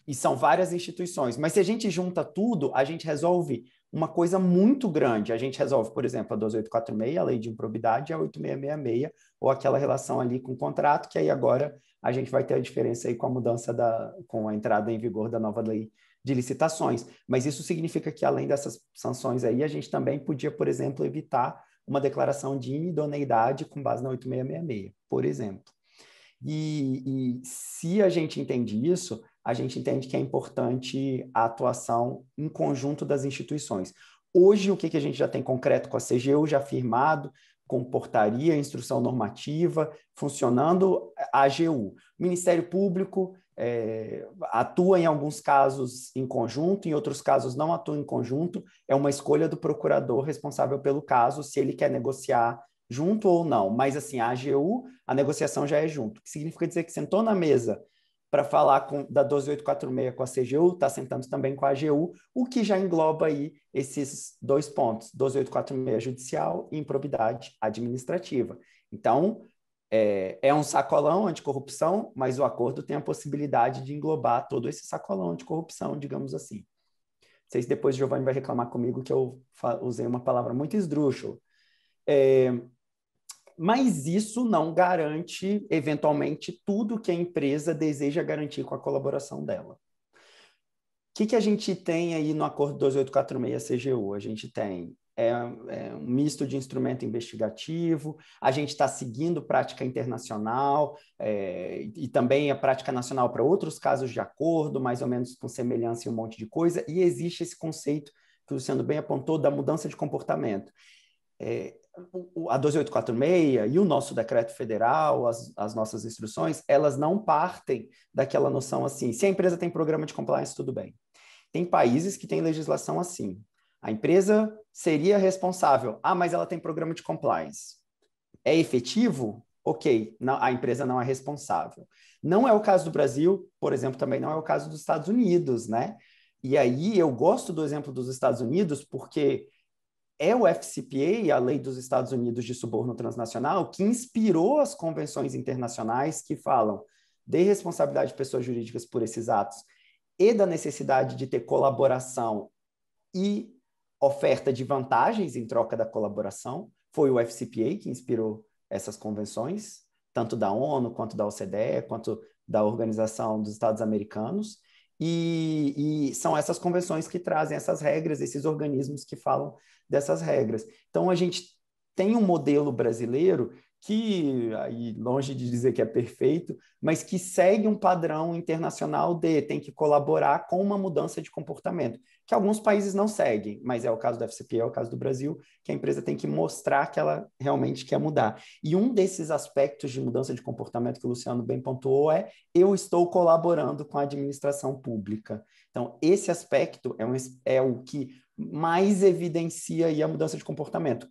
e são várias instituições, mas se a gente junta tudo, a gente resolve uma coisa muito grande. A gente resolve, por exemplo, a 2846, a lei de improbidade, a 8666, ou aquela relação ali com o contrato, que aí agora a gente vai ter a diferença aí com a mudança da, com a entrada em vigor da nova lei de licitações. Mas isso significa que, além dessas sanções aí, a gente também podia, por exemplo, evitar uma declaração de inidoneidade com base na 8666, por exemplo. E, e se a gente entende isso, a gente entende que é importante a atuação em conjunto das instituições. Hoje, o que, que a gente já tem concreto com a CGU já firmado, com portaria, instrução normativa, funcionando é, a AGU. O Ministério Público é, atua em alguns casos em conjunto, em outros casos não atua em conjunto, é uma escolha do procurador responsável pelo caso, se ele quer negociar junto ou não, mas assim, a AGU, a negociação já é junto, que significa dizer que sentou na mesa para falar com, da 12846 com a CGU, está sentando também com a AGU, o que já engloba aí esses dois pontos, 12846 judicial e improbidade administrativa. Então, é, é um sacolão anticorrupção, mas o acordo tem a possibilidade de englobar todo esse sacolão anticorrupção, digamos assim. Não sei se depois o Giovanni vai reclamar comigo que eu usei uma palavra muito esdrúxula. É, mas isso não garante, eventualmente, tudo que a empresa deseja garantir com a colaboração dela. O que, que a gente tem aí no Acordo 2846 CGU? A gente tem é, é, um misto de instrumento investigativo, a gente está seguindo prática internacional é, e também a é prática nacional para outros casos de acordo, mais ou menos com semelhança em um monte de coisa, e existe esse conceito que o Luciano bem apontou da mudança de comportamento. É, a 2846 e o nosso decreto federal, as, as, nossas instruções, elas não partem daquela noção assim. Se a empresa tem programa de compliance, tudo bem. Tem países que têm legislação assim. A empresa seria responsável. Ah, mas ela tem programa de compliance. É efetivo? Ok, não, a empresa não é responsável. Não é o caso do Brasil, por exemplo, também não é o caso dos Estados Unidos, né? E aí eu gosto do exemplo dos Estados Unidos porque é o FCPA, a lei dos Estados Unidos de suborno transnacional, que inspirou as convenções internacionais que falam de responsabilidade de pessoas jurídicas por esses atos e da necessidade de ter colaboração e oferta de vantagens em troca da colaboração. Foi o FCPA que inspirou essas convenções, tanto da ONU, quanto da OCDE, quanto da Organização dos Estados Americanos. E, e, são essas convenções que trazem essas regras, esses organismos que falam dessas regras. Então, a gente tem um modelo brasileiro que aí longe de dizer que é perfeito, mas que segue um padrão internacional de tem que colaborar com uma mudança de comportamento, que alguns países não seguem, mas é o caso da FCP, é o caso do Brasil, que a empresa tem que mostrar que ela realmente quer mudar. E um desses aspectos de mudança de comportamento que o Luciano bem pontuou é eu estou colaborando com a administração pública. Então, esse aspecto é, um, é o que mais evidencia a mudança de comportamento.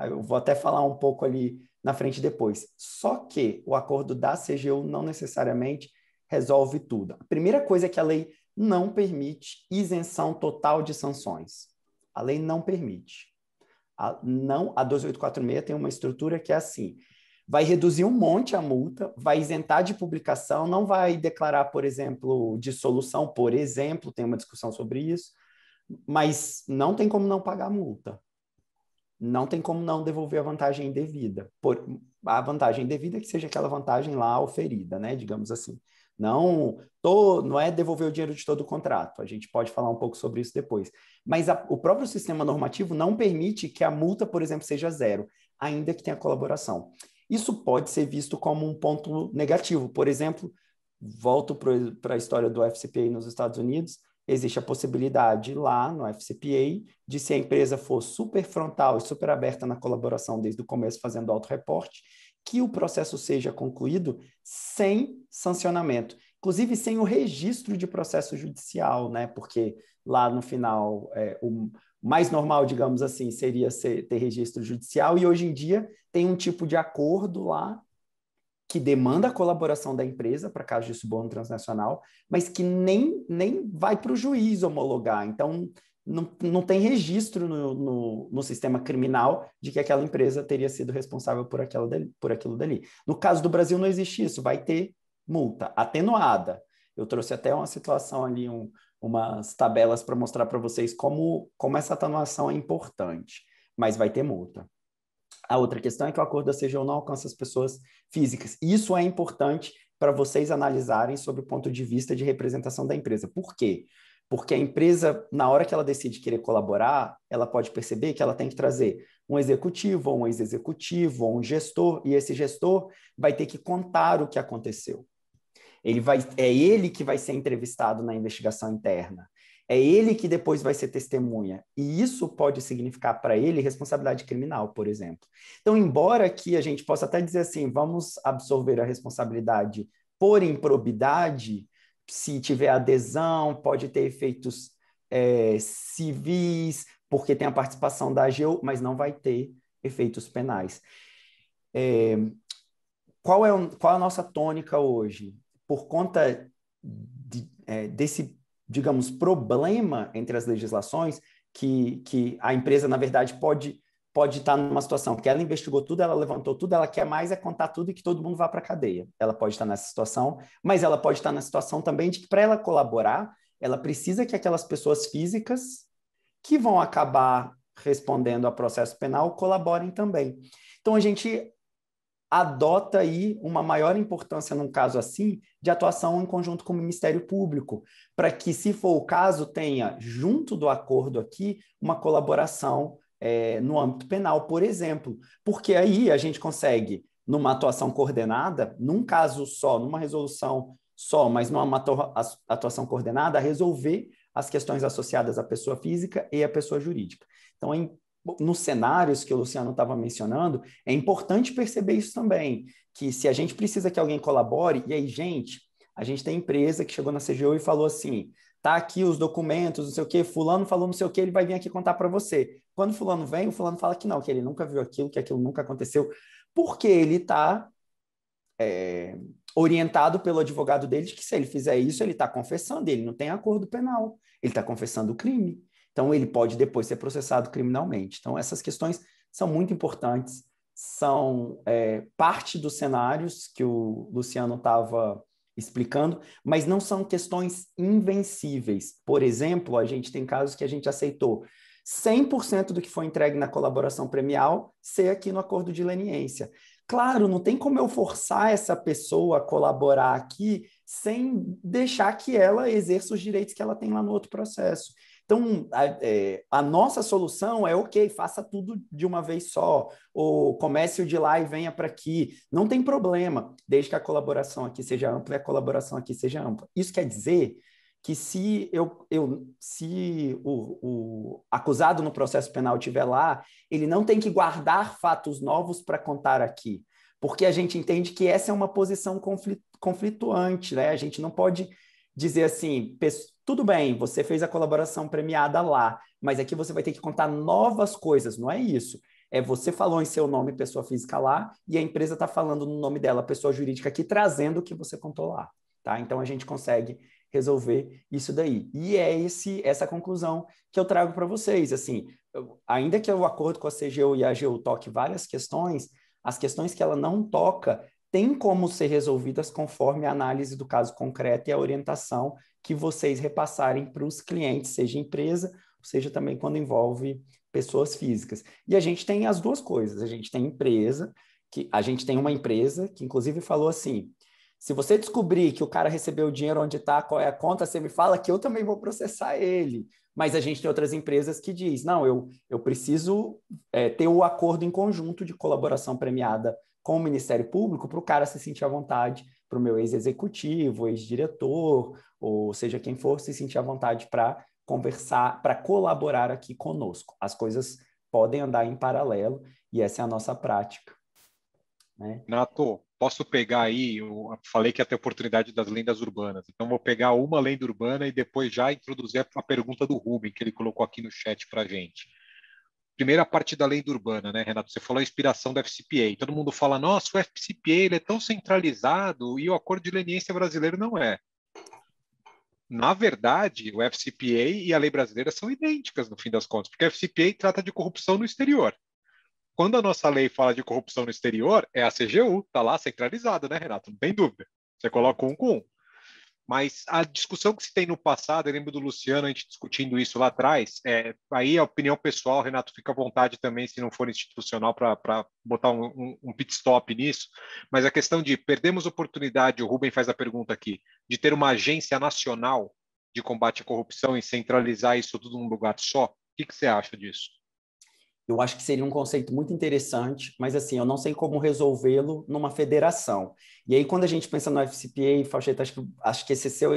Eu vou até falar um pouco ali na frente depois. Só que o acordo da CGU não necessariamente resolve tudo. A primeira coisa é que a lei não permite isenção total de sanções. A lei não permite. A, não, a 12846 tem uma estrutura que é assim: vai reduzir um monte a multa, vai isentar de publicação, não vai declarar, por exemplo, dissolução, por exemplo, tem uma discussão sobre isso, mas não tem como não pagar a multa não tem como não devolver a vantagem indevida. Por, a vantagem indevida é que seja aquela vantagem lá oferida, né? Digamos assim. Não, tô, não é devolver o dinheiro de todo o contrato. A gente pode falar um pouco sobre isso depois. Mas a, o próprio sistema normativo não permite que a multa, por exemplo, seja zero, ainda que tenha colaboração. Isso pode ser visto como um ponto negativo. Por exemplo, volto para a história do FCPA nos Estados Unidos existe a possibilidade lá no FCPA de, se a empresa for super frontal e super aberta na colaboração desde o começo, fazendo auto-reporte, que o processo seja concluído sem sancionamento, inclusive sem o registro de processo judicial, né? Porque lá no final, é, o mais normal, digamos assim, seria ser, ter registro judicial, e hoje em dia tem um tipo de acordo lá que demanda a colaboração da empresa para caso de suborno transnacional, mas que nem, nem vai para o juiz homologar. Então, não, não tem registro no, no, no, sistema criminal de que aquela empresa teria sido responsável por, aquela por aquilo dali. No caso do Brasil, não existe isso, vai ter multa atenuada. Eu trouxe até uma situação ali, um, umas tabelas para mostrar para vocês como, como essa atenuação é importante, mas vai ter multa. A outra questão é que o acordo da CGU não alcança as pessoas físicas. Isso é importante para vocês analisarem sobre o ponto de vista de representação da empresa. Por quê? Porque a empresa, na hora que ela decide querer colaborar, ela pode perceber que ela tem que trazer um executivo, ou um ex-executivo, ou um gestor, e esse gestor vai ter que contar o que aconteceu. Ele vai, é ele que vai ser entrevistado na investigação interna. É ele que depois vai ser testemunha. E isso pode significar para ele responsabilidade criminal, por exemplo. Então, embora que a gente possa até dizer assim, vamos absorver a responsabilidade por improbidade, se tiver adesão, pode ter efeitos é, civis, porque tem a participação da AGU, mas não vai ter efeitos penais. É, qual, é, qual é a nossa tônica hoje? Por conta de, é, desse digamos, problema entre as legislações que, que a empresa, na verdade, pode pode estar tá numa situação que ela investigou tudo, ela levantou tudo, ela quer mais é contar tudo e que todo mundo vá para a cadeia. Ela pode estar tá nessa situação, mas ela pode estar tá na situação também de que para ela colaborar, ela precisa que aquelas pessoas físicas que vão acabar respondendo a processo penal colaborem também. Então a gente adota aí uma maior importância num caso assim de atuação em conjunto com o Ministério Público, para que, se for o caso, tenha junto do acordo aqui uma colaboração é, no âmbito penal, por exemplo, porque aí a gente consegue numa atuação coordenada, num caso só, numa resolução só, mas numa atuação coordenada, resolver as questões associadas à pessoa física e à pessoa jurídica. Então, é nos cenários que o Luciano estava mencionando, é importante perceber isso também, que se a gente precisa que alguém colabore, e aí, gente, a gente tem empresa que chegou na CGU e falou assim, tá aqui os documentos, não sei o que, fulano falou não sei o que, ele vai vir aqui contar para você. Quando fulano vem, o fulano fala que não, que ele nunca viu aquilo, que aquilo nunca aconteceu, porque ele está é, orientado pelo advogado dele que se ele fizer isso, ele está confessando, ele não tem acordo penal, ele está confessando o crime. Então, ele pode depois ser processado criminalmente. Então, essas questões são muito importantes, são é, parte dos cenários que o Luciano estava explicando, mas não são questões invencíveis. Por exemplo, a gente tem casos que a gente aceitou 100% do que foi entregue na colaboração premial ser aqui no acordo de leniência. Claro, não tem como eu forçar essa pessoa a colaborar aqui sem deixar que ela exerça os direitos que ela tem lá no outro processo. Então, a, é, a, nossa solução é, ok, faça tudo de uma vez só, ou comece o de lá e venha para aqui. Não tem problema, desde que a colaboração aqui seja ampla e a colaboração aqui seja ampla. Isso quer dizer que se, eu, eu, se o, o acusado no processo penal estiver lá, ele não tem que guardar fatos novos para contar aqui, porque a gente entende que essa é uma posição conflituante, né? A gente não pode dizer assim, tudo bem, você fez a colaboração premiada lá, mas aqui é você vai ter que contar novas coisas, não é isso. É você falou em seu nome pessoa física lá e a empresa está falando no nome dela pessoa jurídica aqui trazendo o que você contou lá, tá? Então a gente consegue resolver isso daí. E é esse essa conclusão que eu trago para vocês, assim, eu, ainda que o acordo com a CGU e a AGU toque várias questões, as questões que ela não toca tem como ser resolvidas conforme a análise do caso concreto e a orientação que vocês repassarem para os clientes, seja empresa, seja também quando envolve pessoas físicas. E a gente tem as duas coisas, a gente tem empresa, que a gente tem uma empresa que inclusive falou assim: se você descobrir que o cara recebeu o dinheiro onde está, qual é a conta, você me fala que eu também vou processar ele. Mas a gente tem outras empresas que diz, não, eu, eu preciso é, ter o um acordo em conjunto de colaboração premiada com o Ministério Público para o cara se sentir à vontade para o meu ex-executivo, ex-diretor, ou seja quem for, se sentir à vontade para conversar, para colaborar aqui conosco. As coisas podem andar em paralelo e essa é a nossa prática. Né? Nato, posso pegar aí, eu falei que ia ter oportunidade das lendas urbanas, então vou pegar uma lenda urbana e depois já introduzir a pergunta do Rubem, que ele colocou aqui no chat para gente. Primeira parte da lei urbana, né, Renato? Você falou a inspiração do FCPA. Todo mundo fala, nossa, o FCPA ele é tão centralizado e o acordo de leniência brasileiro não é. Na verdade, o FCPA e a lei brasileira são idênticas, no fim das contas, porque o FCPA trata de corrupção no exterior. Quando a nossa lei fala de corrupção no exterior, é a CGU, tá lá centralizada, né, Renato? Não tem dúvida. Você coloca um com um. Mas a discussão que se tem no passado, eu lembro do Luciano, a gente discutindo isso lá atrás, é, aí a opinião pessoal, Renato, fica à vontade também, se não for institucional, para botar um, um, um, pit stop nisso, mas a questão de perdemos oportunidade, o Rubem faz a pergunta aqui, de ter uma agência nacional de combate à corrupção e centralizar isso tudo num lugar só, o que, que você acha disso? Eu acho que seria um conceito muito interessante, mas assim, eu não sei como resolvê-lo numa federação. E aí, quando a gente pensa no FCPA, Faucheta, acho que, acho que esse seu,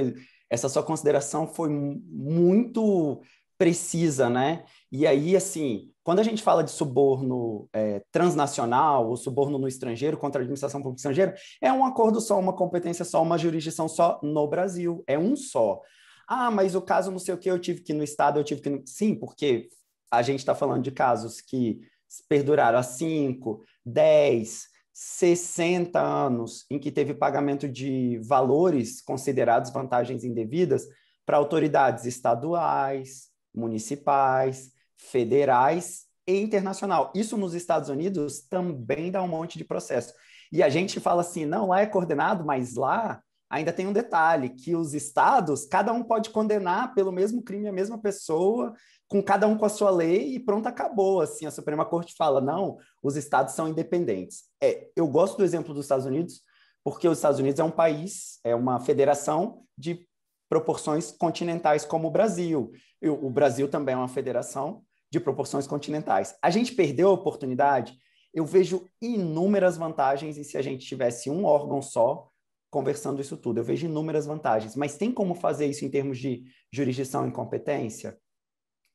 essa sua consideração foi muito precisa, né? E aí, assim, quando a gente fala de suborno é, transnacional ou suborno no estrangeiro contra a administração pública estrangeira, é um acordo só, uma competência só, uma jurisdição só no Brasil, é um só. Ah, mas o caso não sei o que, eu tive que ir no Estado, eu tive que. Sim, porque a gente está falando de casos que perduraram há 5, 10, 60 anos, em que teve pagamento de valores considerados vantagens indevidas para autoridades estaduais, municipais, federais e internacional. Isso nos Estados Unidos também dá um monte de processo. E a gente fala assim, não, lá é coordenado, mas lá ainda tem um detalhe que os estados, cada um pode condenar pelo mesmo crime a mesma pessoa com cada um com a sua lei e pronto, acabou. Assim, a Suprema Corte fala, não, os estados são independentes. É, eu gosto do exemplo dos Estados Unidos, porque os Estados Unidos é um país, é uma federação de proporções continentais como o Brasil. o Brasil também é uma federação de proporções continentais. A gente perdeu a oportunidade. Eu vejo inúmeras vantagens e se a gente tivesse um órgão só conversando isso tudo, eu vejo inúmeras vantagens. Mas tem como fazer isso em termos de jurisdição e competência?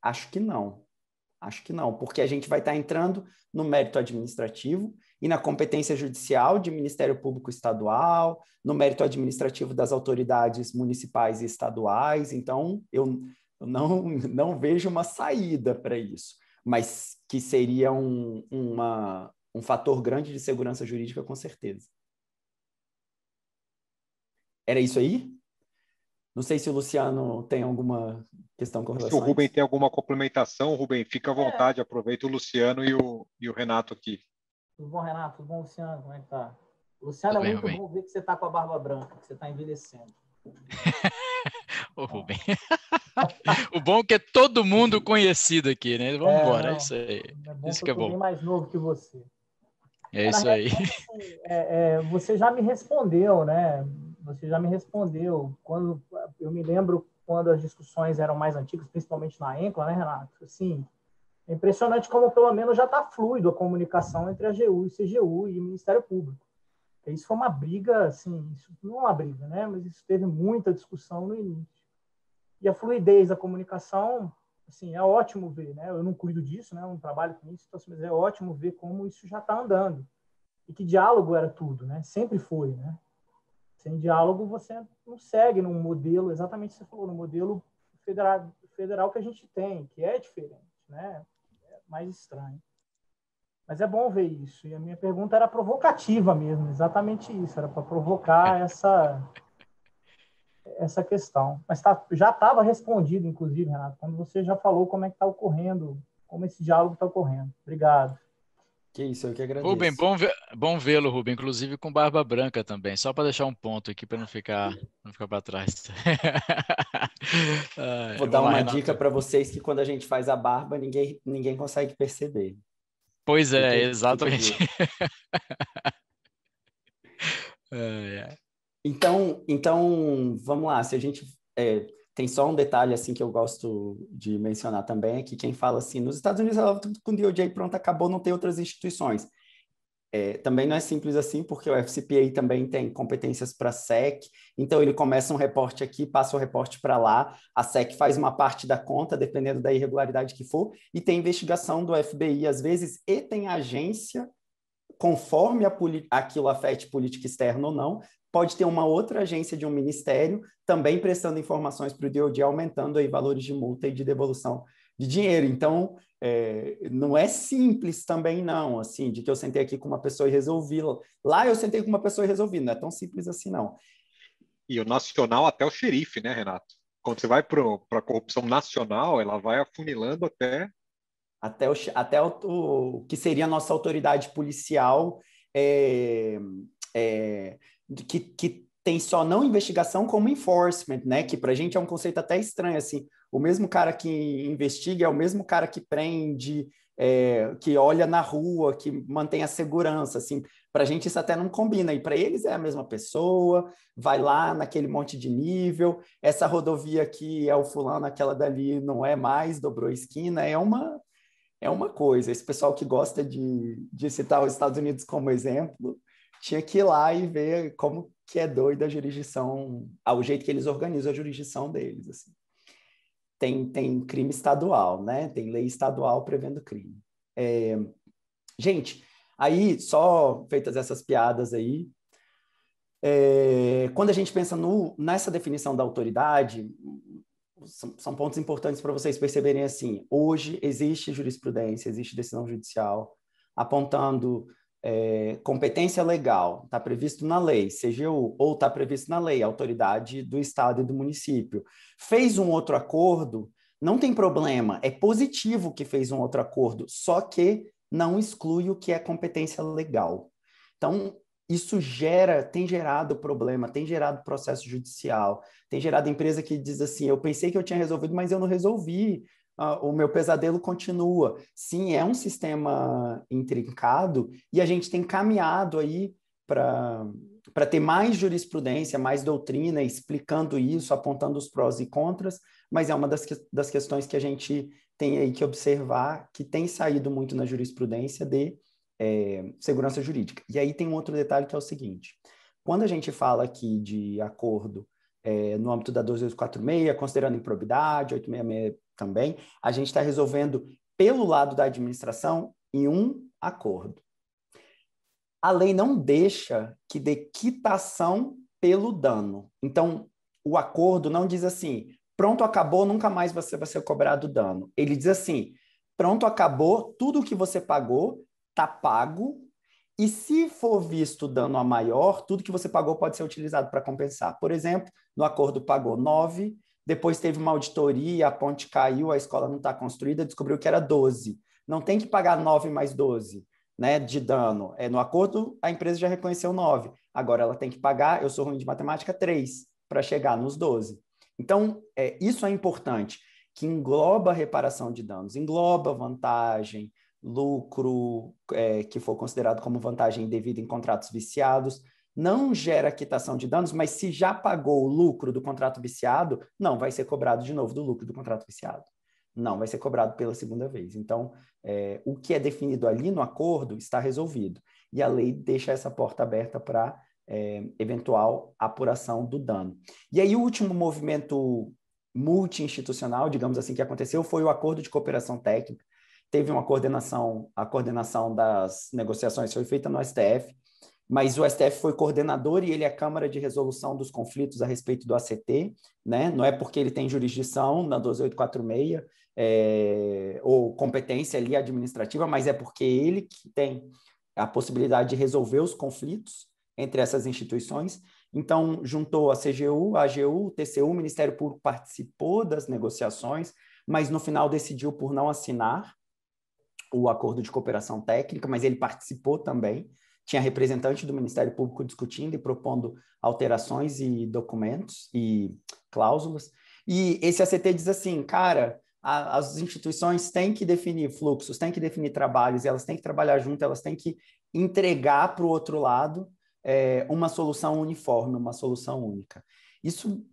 Acho que não. Acho que não, porque a gente vai estar entrando no mérito administrativo e na competência judicial de Ministério Público Estadual, no mérito administrativo das autoridades municipais e estaduais. Então, eu não, não vejo uma saída para isso, mas que seria um, uma, um fator grande de segurança jurídica, com certeza. Era isso aí? Não sei se o Luciano tem alguma questão com relação. Se o Rubem tem alguma complementação, Rubem, fica à é. vontade, é. aproveita o Luciano e o, e o Renato aqui. Tudo bom, Renato? Tudo bom, Luciano? Como é que tá? Luciano, Tudo é bem, muito Rubem. bom ver que você tá com a barba branca, que você tá envelhecendo. Ô, Rubem. o bom é que é todo mundo conhecido aqui, né? Vamos é, embora, é isso aí. É isso que é bom. mais novo que você. É isso aí. É, é, você já me respondeu, né? você já me respondeu quando eu me lembro quando as discussões eram mais antigas, principalmente na ENCLA, né, Renato? Sim, é impressionante como, pelo menos, já está fluido a comunicação entre a GU e CGU e o Ministério Público. Isso foi uma briga, assim, isso não é uma briga, né? Mas isso teve muita discussão no início. E a fluidez da comunicação, assim, é ótimo ver, né? Eu não cuido disso, né? Eu não trabalho com isso, então, assim, mas é ótimo ver como isso já está andando. E que diálogo era tudo, né? Sempre foi, né? Sem diálogo, você não segue num modelo, exatamente o que você falou, no modelo federal, federal que a gente tem, que é diferente, né? É mais estranho. Mas é bom ver isso. E a minha pergunta era provocativa mesmo, exatamente isso. Era para provocar essa essa questão. Mas tá, já estava respondido, inclusive, Renato, quando você já falou como é que está ocorrendo, como esse diálogo está ocorrendo. Obrigado. Que isso, eu que agradeço. Rubem, bom, vê, bom vê-lo, Rubem, inclusive com barba branca também, só para deixar um ponto aqui para não ficar, não ficar para trás. Ai, Vou dar uma Renato. dica para vocês que quando a gente faz a barba, ninguém, ninguém consegue perceber. Pois é, tipo exatamente. é, é. Então, então, vamos lá, se a gente é, tem só um detalhe assim que eu gosto de mencionar também, é que quem fala assim, nos Estados Unidos com o DOJ pronto, acabou, não tem outras instituições. É, também não é simples assim, porque o FCPA também tem competências para a SEC, então ele começa um reporte aqui, passa o reporte para lá, a SEC faz uma parte da conta, dependendo da irregularidade que for, e tem investigação do FBI às vezes, e tem agência, conforme a aquilo afete política externa ou não, pode ter uma outra agência de um ministério também prestando informações para o DOD, aumentando aí valores de multa e de devolução de dinheiro. Então, é, não é simples também não, assim, de que eu sentei aqui com uma pessoa e resolvi. Lá eu sentei com uma pessoa e resolvi, não é tão simples assim não. E o nacional até o xerife, né, Renato? Quando você vai para a corrupção nacional, ela vai afunilando até... Até o, até o, o que seria a nossa autoridade policial é, é, que, que tem só não investigação como enforcement, né? Que para a gente é um conceito até estranho, assim. O mesmo cara que investiga é o mesmo cara que prende, é, que olha na rua, que mantém a segurança, assim. Para a gente isso até não combina. E para eles é a mesma pessoa, vai lá naquele monte de nível. Essa rodovia aqui é o fulano, aquela dali não é mais, dobrou a esquina. É uma é uma coisa. Esse pessoal que gosta de, de citar os Estados Unidos como exemplo tinha que ir lá e ver como que é doida a jurisdição, ao ah, jeito que eles organizam a jurisdição deles. Assim. Tem, tem crime estadual, né? Tem lei estadual prevendo crime. É... Gente, aí, só feitas essas piadas aí, é... quando a gente pensa no, nessa definição da autoridade, são, são pontos importantes para vocês perceberem assim: hoje existe jurisprudência, existe decisão judicial apontando é, competência legal está previsto na lei, CGU, ou está previsto na lei, autoridade do Estado e do município, fez um outro acordo, não tem problema, é positivo que fez um outro acordo, só que não exclui o que é competência legal. Então, isso gera, tem gerado problema, tem gerado processo judicial, tem gerado empresa que diz assim: eu pensei que eu tinha resolvido, mas eu não resolvi, uh, o meu pesadelo continua. Sim, é um sistema intrincado e a gente tem caminhado aí para ter mais jurisprudência, mais doutrina explicando isso, apontando os prós e contras, mas é uma das, que, das questões que a gente tem aí que observar, que tem saído muito na jurisprudência de é, segurança jurídica. E aí tem um outro detalhe que é o seguinte: quando a gente fala aqui de acordo é, no âmbito da 12246, considerando improbidade, 866 também, a gente está resolvendo pelo lado da administração em um acordo. A lei não deixa que dê quitação pelo dano. Então, o acordo não diz assim, pronto, acabou, nunca mais você vai ser cobrado dano. Ele diz assim, pronto, acabou, tudo o que você pagou está pago, e se for visto dano a maior, tudo que você pagou pode ser utilizado para compensar. Por exemplo, no acordo pagou nove depois teve uma auditoria, a ponte caiu, a escola não está construída, descobriu que era 12. Não tem que pagar 9 mais 12 né, de dano. É, no acordo, a empresa já reconheceu 9. Agora ela tem que pagar, eu sou ruim de matemática, 3 para chegar nos 12. Então, é, isso é importante, que engloba reparação de danos, engloba vantagem, lucro é, que for considerado como vantagem devida em contratos viciados não gera quitação de danos, mas se já pagou o lucro do contrato viciado, não vai ser cobrado de novo do lucro do contrato viciado. Não, vai ser cobrado pela segunda vez. Então, é, o que é definido ali no acordo está resolvido. E a lei deixa essa porta aberta para é, eventual apuração do dano. E aí, o último movimento multi-institucional, digamos assim, que aconteceu foi o acordo de cooperação técnica. Teve uma coordenação, a coordenação das negociações foi feita no STF, mas o STF foi coordenador e ele é a Câmara de Resolução dos Conflitos a respeito do ACT, né? Não é porque ele tem jurisdição na 12846 é, ou competência ali administrativa, mas é porque ele que tem a possibilidade de resolver os conflitos entre essas instituições. Então, juntou a CGU, a AGU, o TCU, o Ministério Público participou das negociações, mas no final decidiu por não assinar o acordo de cooperação técnica, mas ele participou também tinha representante do Ministério Público discutindo e propondo alterações e documentos e cláusulas. E esse ACT diz assim, cara, a, as instituições têm que definir fluxos, têm que definir trabalhos, elas têm que trabalhar junto, elas têm que entregar para o outro lado é, uma solução uniforme, uma solução única. Isso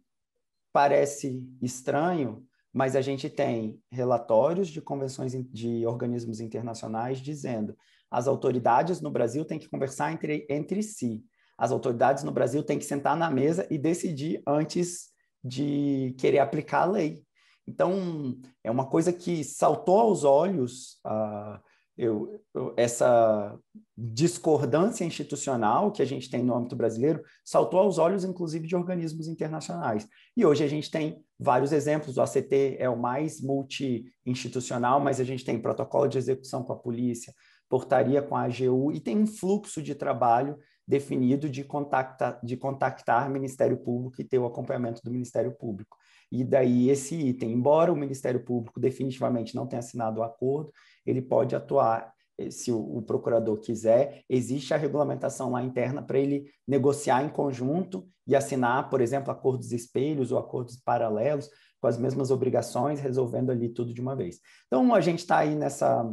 parece estranho, mas a gente tem relatórios de convenções de organismos internacionais dizendo as autoridades no Brasil têm que conversar entre, entre si. As autoridades no Brasil têm que sentar na mesa e decidir antes de querer aplicar a lei. Então, é uma coisa que saltou aos olhos uh, eu, eu, essa discordância institucional que a gente tem no âmbito brasileiro, saltou aos olhos, inclusive, de organismos internacionais. E hoje a gente tem vários exemplos, o ACT é o mais multi-institucional, mas a gente tem protocolo de execução com a polícia, portaria com a AGU e tem um fluxo de trabalho definido de contactar, de contactar Ministério Público e ter o acompanhamento do Ministério Público. E daí esse item, embora o Ministério Público definitivamente não tenha assinado o acordo, ele pode atuar eh, se o, o procurador quiser, existe a regulamentação lá interna para ele negociar em conjunto e assinar, por exemplo, acordos espelhos ou acordos paralelos com as mesmas obrigações, resolvendo ali tudo de uma vez. Então, a gente está aí nessa,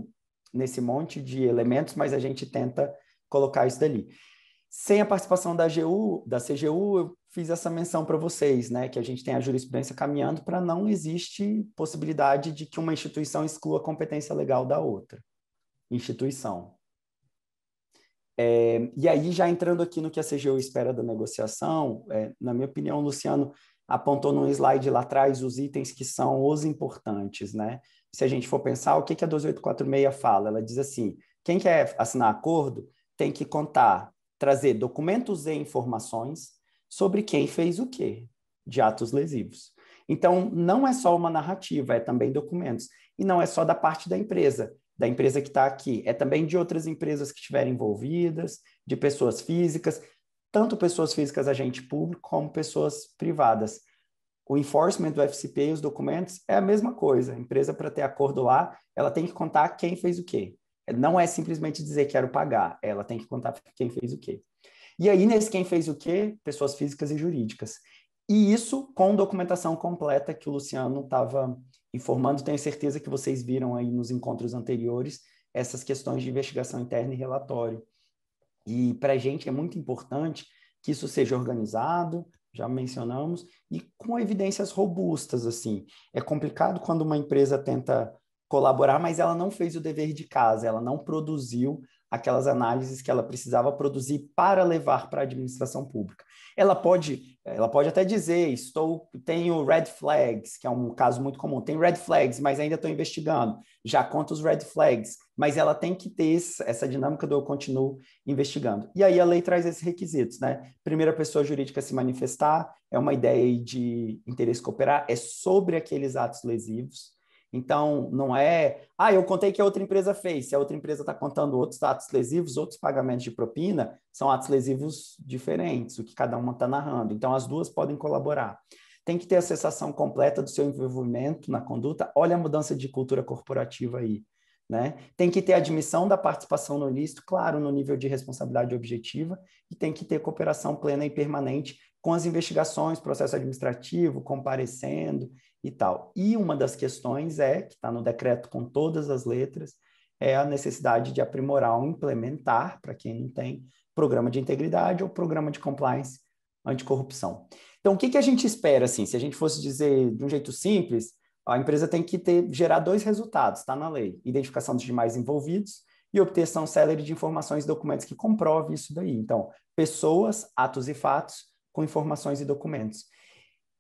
nesse monte de elementos, mas a gente tenta colocar isso dali. Sem a participação da AGU, da CGU, eu fiz essa menção para vocês, né, que a gente tem a jurisprudência caminhando para não existe possibilidade de que uma instituição exclua a competência legal da outra instituição. É, e aí, já entrando aqui no que a CGU espera da negociação, é, na minha opinião, o Luciano apontou num slide lá atrás os itens que são os importantes, né? se a gente for pensar, o que, que a 2846 fala? Ela diz assim: quem quer assinar acordo tem que contar, trazer documentos e informações sobre quem fez o quê de atos lesivos. Então, não é só uma narrativa, é também documentos. E não é só da parte da empresa, da empresa que está aqui, é também de outras empresas que estiverem envolvidas, de pessoas físicas, tanto pessoas físicas, agente público, como pessoas privadas o enforcement do FCP e os documentos é a mesma coisa. A empresa, para ter acordo lá, ela tem que contar quem fez o quê. Não é simplesmente dizer quero pagar, ela tem que contar quem fez o quê. E aí, nesse quem fez o quê, pessoas físicas e jurídicas. E isso com documentação completa que o Luciano estava informando. Tenho certeza que vocês viram aí nos encontros anteriores essas questões de investigação interna e relatório. E para a gente é muito importante que isso seja organizado, já mencionamos, e com evidências robustas, assim. É complicado quando uma empresa tenta colaborar, mas ela não fez o dever de casa, ela não produziu aquelas análises que ela precisava produzir para levar para a administração pública. Ela pode, ela pode até dizer, estou, tenho red flags, que é um caso muito comum, tem red flags, mas ainda estou investigando, já conta os red flags, mas ela tem que ter essa dinâmica do eu continuo investigando. E aí a lei traz esses requisitos, né? Primeira pessoa jurídica se manifestar, é uma ideia de interesse cooperar, é sobre aqueles atos lesivos, então, não é, ah, eu contei que a outra empresa fez. Se a outra empresa está contando outros atos lesivos, outros pagamentos de propina, são atos lesivos diferentes, o que cada uma está narrando. Então, as duas podem colaborar. Tem que ter a sensação completa do seu envolvimento na conduta. Olha a mudança de cultura corporativa aí. Né? Tem que ter admissão da participação no ilícito, claro, no nível de responsabilidade objetiva, e tem que ter cooperação plena e permanente com as investigações, processo administrativo, comparecendo, e tal. E uma das questões é, que está no decreto com todas as letras, é a necessidade de aprimorar ou implementar, para quem não tem, programa de integridade ou programa de compliance anticorrupção. Então, o que, que a gente espera, assim? Se a gente fosse dizer de um jeito simples, a empresa tem que ter, gerar dois resultados, está na lei. Identificação dos demais envolvidos e obtenção célere de informações e documentos que comprovem isso daí. Então, pessoas, atos e fatos com informações e documentos.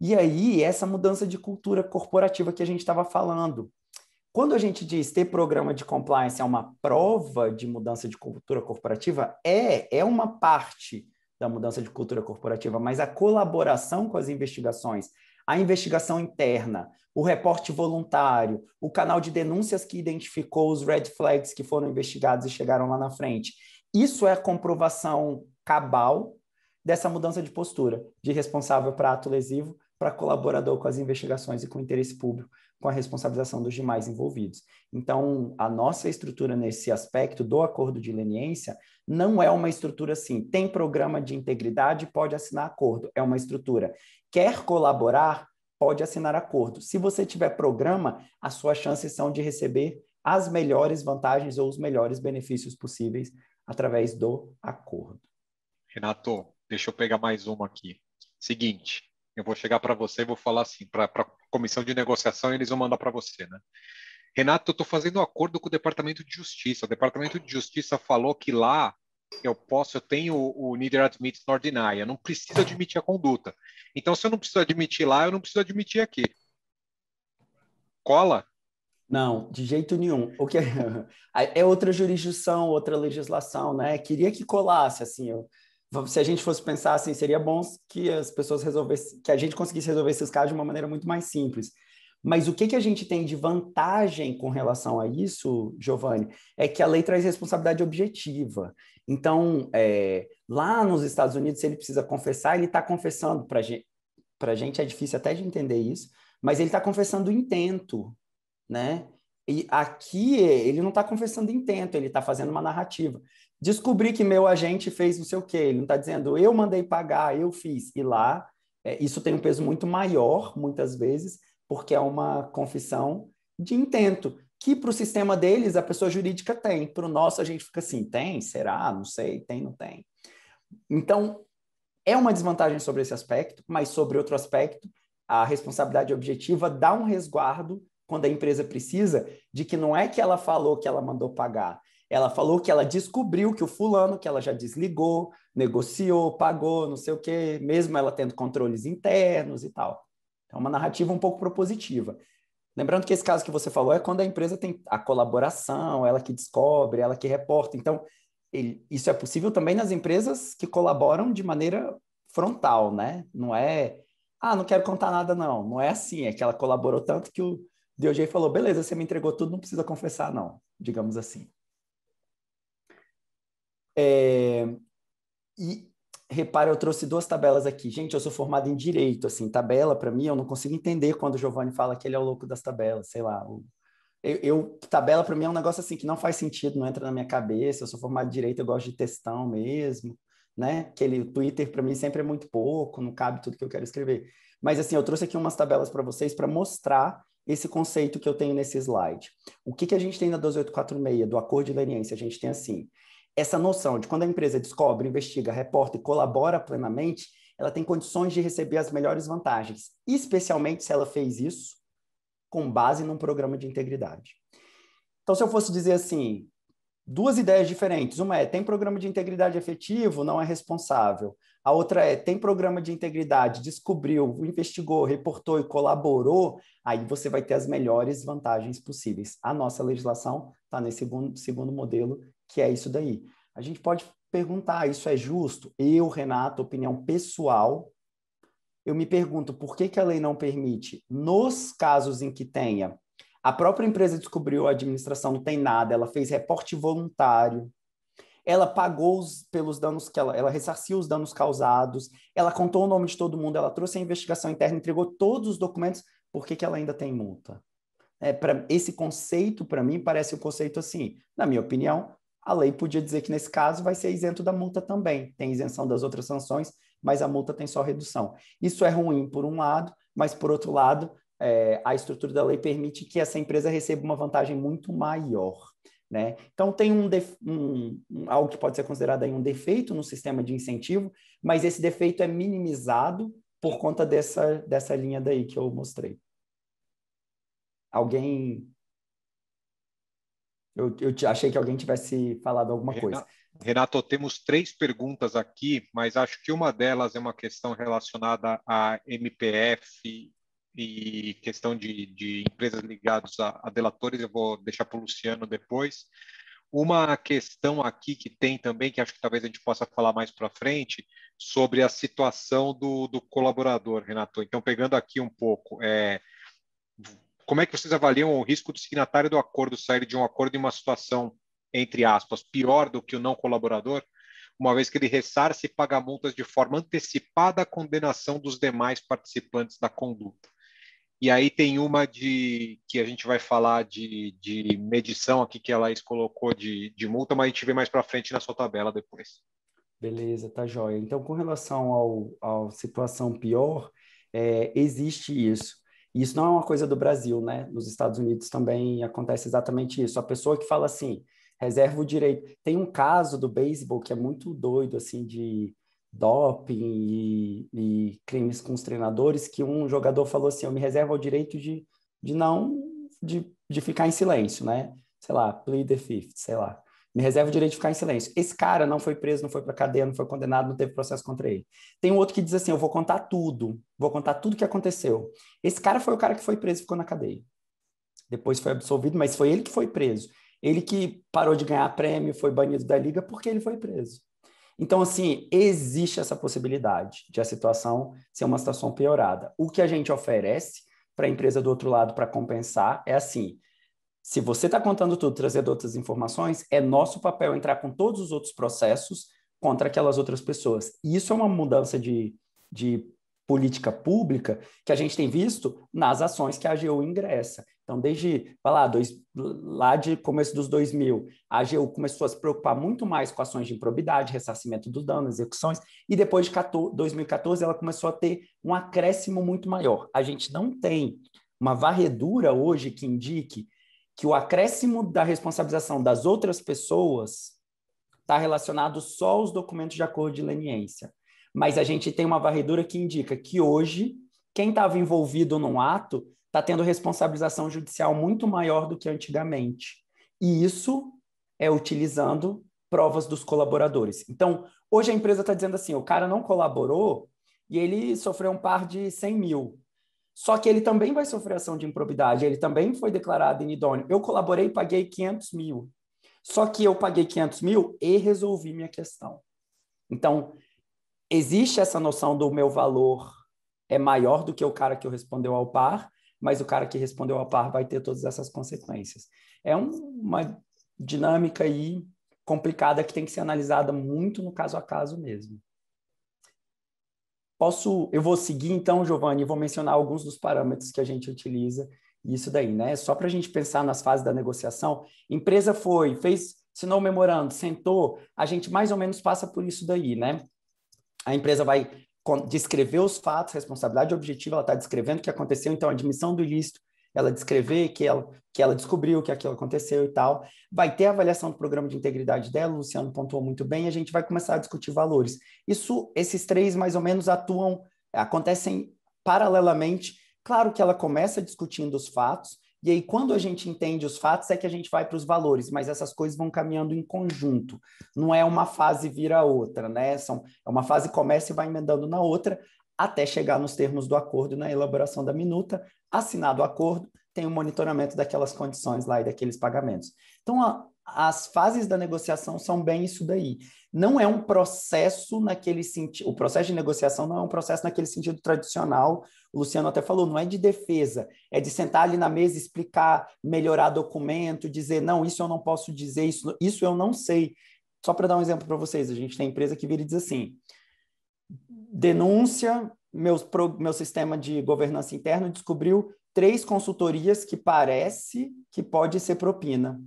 E aí, essa mudança de cultura corporativa que a gente estava falando. Quando a gente diz ter programa de compliance é uma prova de mudança de cultura corporativa, é, é uma parte da mudança de cultura corporativa, mas a colaboração com as investigações, a investigação interna, o reporte voluntário, o canal de denúncias que identificou os red flags que foram investigados e chegaram lá na frente. Isso é a comprovação cabal dessa mudança de postura, de responsável para ato lesivo para colaborador com as investigações e com o interesse público, com a responsabilização dos demais envolvidos. Então, a nossa estrutura nesse aspecto do acordo de leniência não é uma estrutura assim, tem programa de integridade, pode assinar acordo. É uma estrutura, quer colaborar, pode assinar acordo. Se você tiver programa, as suas chances são de receber as melhores vantagens ou os melhores benefícios possíveis através do acordo. Renato, deixa eu pegar mais uma aqui. Seguinte, eu vou chegar para você e vou falar assim para a comissão de negociação e eles vão mandar para você, né? Renato, eu estou fazendo um acordo com o Departamento de Justiça. O Departamento de Justiça falou que lá eu posso, eu tenho o, o neither admit nor deny, eu não preciso admitir a conduta. Então, se eu não preciso admitir lá, eu não preciso admitir aqui. Cola? Não, de jeito nenhum. O que é, é outra jurisdição, outra legislação, né? Queria que colasse assim. Eu se a gente fosse pensar assim, seria bom que as pessoas resolvessem, que a gente conseguisse resolver esses casos de uma maneira muito mais simples. Mas o que, que a gente tem de vantagem com relação a isso, Giovanni, é que a lei traz responsabilidade objetiva. Então, é, lá nos Estados Unidos, se ele precisa confessar, ele está confessando. Para gente, a gente é difícil até de entender isso, mas ele está confessando o intento, né? E aqui ele não está confessando intento, ele está fazendo uma narrativa. Descobri que meu agente fez não sei o quê, ele não está dizendo eu mandei pagar, eu fiz. E lá, é, isso tem um peso muito maior, muitas vezes, porque é uma confissão de intento, que para o sistema deles a pessoa jurídica tem, para o nosso a gente fica assim: tem? Será? Não sei, tem? Não tem. Então, é uma desvantagem sobre esse aspecto, mas sobre outro aspecto, a responsabilidade objetiva dá um resguardo quando a empresa precisa de que não é que ela falou que ela mandou pagar, ela falou que ela descobriu que o fulano, que ela já desligou, negociou, pagou, não sei o quê, mesmo ela tendo controles internos e tal. É uma narrativa um pouco propositiva. Lembrando que esse caso que você falou é quando a empresa tem a colaboração, ela que descobre, ela que reporta. Então, ele, isso é possível também nas empresas que colaboram de maneira frontal, né? Não é, ah, não quero contar nada, não. Não é assim, é que ela colaborou tanto que o DOJ falou, beleza, você me entregou tudo, não precisa confessar, não, digamos assim. É, e repare, eu trouxe duas tabelas aqui. Gente, eu sou formado em direito, assim, tabela para mim, eu não consigo entender quando o Giovanni fala que ele é o louco das tabelas, sei lá. Eu, eu tabela para mim é um negócio assim que não faz sentido, não entra na minha cabeça. Eu sou formado em direito, eu gosto de textão mesmo, né? Aquele Twitter para mim sempre é muito pouco, não cabe tudo que eu quero escrever. Mas assim, eu trouxe aqui umas tabelas para vocês para mostrar esse conceito que eu tenho nesse slide. O que, que a gente tem na 12846 do acordo de leniência? A gente tem assim, essa noção de quando a empresa descobre, investiga, reporta e colabora plenamente, ela tem condições de receber as melhores vantagens, especialmente se ela fez isso com base num programa de integridade. Então, se eu fosse dizer assim, duas ideias diferentes, uma é tem programa de integridade efetivo, não é responsável. A outra é tem programa de integridade, descobriu, investigou, reportou e colaborou, aí você vai ter as melhores vantagens possíveis. A nossa legislação está nesse segundo, segundo modelo que é isso daí. A gente pode perguntar, isso é justo? Eu, Renato, opinião pessoal, eu me pergunto por que, que a lei não permite, nos casos em que tenha, a própria empresa descobriu, a administração não tem nada, ela fez reporte voluntário, ela pagou os, pelos danos que ela, ela ressarciu os danos causados, ela contou o nome de todo mundo, ela trouxe a investigação interna, entregou todos os documentos, por que, que ela ainda tem multa? É, pra, esse conceito, para mim, parece um conceito assim, na minha opinião, a lei podia dizer que nesse caso vai ser isento da multa também. Tem isenção das outras sanções, mas a multa tem só redução. Isso é ruim por um lado, mas por outro lado, é, a estrutura da lei permite que essa empresa receba uma vantagem muito maior. Né? Então tem um, um, um, algo que pode ser considerado aí um defeito no sistema de incentivo, mas esse defeito é minimizado por conta dessa, dessa linha daí que eu mostrei. Alguém eu, eu achei que alguém tivesse falado alguma Renato, coisa. Renato, temos três perguntas aqui, mas acho que uma delas é uma questão relacionada a MPF e questão de, de empresas ligadas a, a delatores. Eu vou deixar para o Luciano depois. Uma questão aqui que tem também, que acho que talvez a gente possa falar mais para frente, sobre a situação do, do colaborador, Renato. Então, pegando aqui um pouco, é, como é que vocês avaliam o risco do signatário do acordo sair de um acordo em uma situação, entre aspas, pior do que o não colaborador, uma vez que ele ressarce e paga multas de forma antecipada à condenação dos demais participantes da conduta? E aí tem uma de que a gente vai falar de, de medição aqui que a Laís colocou de, de multa, mas a gente vê mais para frente na sua tabela depois. Beleza, tá joia. Então, com relação à situação pior, é, existe isso. E isso não é uma coisa do Brasil, né? Nos Estados Unidos também acontece exatamente isso. A pessoa que fala assim, reserva o direito. Tem um caso do beisebol que é muito doido, assim, de doping e, e, crimes com os treinadores, que um jogador falou assim, eu me reservo o direito de, de não, de, de ficar em silêncio, né? Sei lá, plead the fifth, sei lá. Me reserva o direito de ficar em silêncio. Esse cara não foi preso, não foi para cadeia, não foi condenado, não teve processo contra ele. Tem um outro que diz assim: eu vou contar tudo, vou contar tudo que aconteceu. Esse cara foi o cara que foi preso e ficou na cadeia. Depois foi absolvido, mas foi ele que foi preso. Ele que parou de ganhar prêmio, foi banido da liga porque ele foi preso. Então, assim, existe essa possibilidade de a situação ser uma situação piorada. O que a gente oferece para a empresa do outro lado para compensar é assim: se você está contando tudo, trazendo outras informações, é nosso papel entrar com todos os outros processos contra aquelas outras pessoas. E isso é uma mudança de, de política pública que a gente tem visto nas ações que a AGU ingressa. Então, desde vai lá, dois, lá de começo dos 2000, a AGU começou a se preocupar muito mais com ações de improbidade, ressarcimento do dano, execuções, e depois de 14, 2014 ela começou a ter um acréscimo muito maior. A gente não tem uma varredura hoje que indique que o acréscimo da responsabilização das outras pessoas está relacionado só aos documentos de acordo de leniência. Mas a gente tem uma varredura que indica que hoje quem estava envolvido num ato está tendo responsabilização judicial muito maior do que antigamente. E isso é utilizando provas dos colaboradores. Então, hoje a empresa está dizendo assim: o cara não colaborou e ele sofreu um par de 100 mil. Só que ele também vai sofrer ação de improbidade, ele também foi declarado inidôneo. Eu colaborei e paguei 500 mil. Só que eu paguei 500 mil e resolvi minha questão. Então, existe essa noção do meu valor é maior do que o cara que respondeu ao par, mas o cara que respondeu ao par vai ter todas essas consequências. É um, uma dinâmica aí complicada que tem que ser analisada muito no caso a caso mesmo. Posso, eu vou seguir então, Giovanni, vou mencionar alguns dos parâmetros que a gente utiliza. Isso daí, né? Só para a gente pensar nas fases da negociação. Empresa foi, fez, assinou o memorando, sentou, a gente mais ou menos passa por isso daí, né? A empresa vai descrever os fatos, responsabilidade objetiva, ela está descrevendo o que aconteceu, então, admissão do ilícito, ela descrever que ela, que ela descobriu que aquilo aconteceu e tal. Vai ter a avaliação do programa de integridade dela, o Luciano pontuou muito bem, a gente vai começar a discutir valores. Isso, esses três mais ou menos atuam, acontecem paralelamente. Claro que ela começa discutindo os fatos, e aí, quando a gente entende os fatos, é que a gente vai para os valores, mas essas coisas vão caminhando em conjunto. Não é uma fase vira outra, né? São, é uma fase começa e vai emendando na outra, até chegar nos termos do acordo na elaboração da minuta, assinado o acordo, tem o um monitoramento daquelas condições lá e daqueles pagamentos. Então, a, as fases da negociação são bem isso daí. Não é um processo naquele sentido. O processo de negociação não é um processo naquele sentido tradicional. O Luciano até falou, não é de defesa, é de sentar ali na mesa, explicar, melhorar documento, dizer, não, isso eu não posso dizer, isso, isso eu não sei. Só para dar um exemplo para vocês, a gente tem empresa que vira e diz assim: denúncia pro, meu sistema de governança interna descobriu três consultorias que parece que pode ser propina.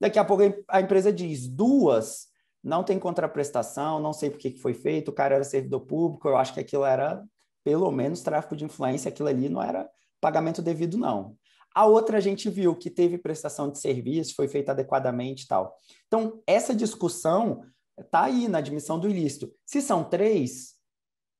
Daqui a pouco a empresa diz duas, não tem contraprestação, não sei por que foi feito, o cara era servidor público, eu acho que aquilo era pelo menos tráfico de influência, aquilo ali não era pagamento devido, não. A outra a gente viu que teve prestação de serviço, foi feita adequadamente e tal. Então, essa discussão está aí na admissão do ilícito. Se são três,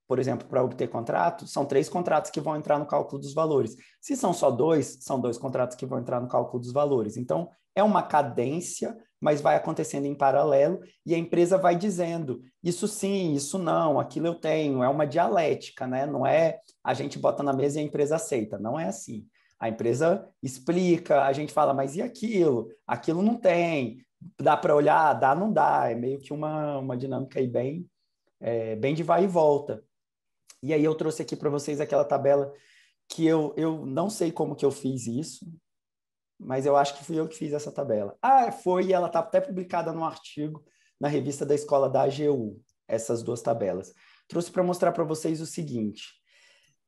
por exemplo, para obter contrato, são três contratos que vão entrar no cálculo dos valores. Se são só dois, são dois contratos que vão entrar no cálculo dos valores. Então, é uma cadência, mas vai acontecendo em paralelo e a empresa vai dizendo: isso sim, isso não, aquilo eu tenho. É uma dialética, né? Não é a gente bota na mesa e a empresa aceita. Não é assim. A empresa explica, a gente fala, mas e aquilo? Aquilo não tem. Dá para olhar? Dá, não dá. É meio que uma, uma dinâmica aí bem, é, bem de vai e volta. E aí eu trouxe aqui para vocês aquela tabela que eu, eu não sei como que eu fiz isso, mas eu acho que fui eu que fiz essa tabela. Ah, foi, e ela está até publicada num artigo na revista da escola da AGU, essas duas tabelas. Trouxe para mostrar para vocês o seguinte.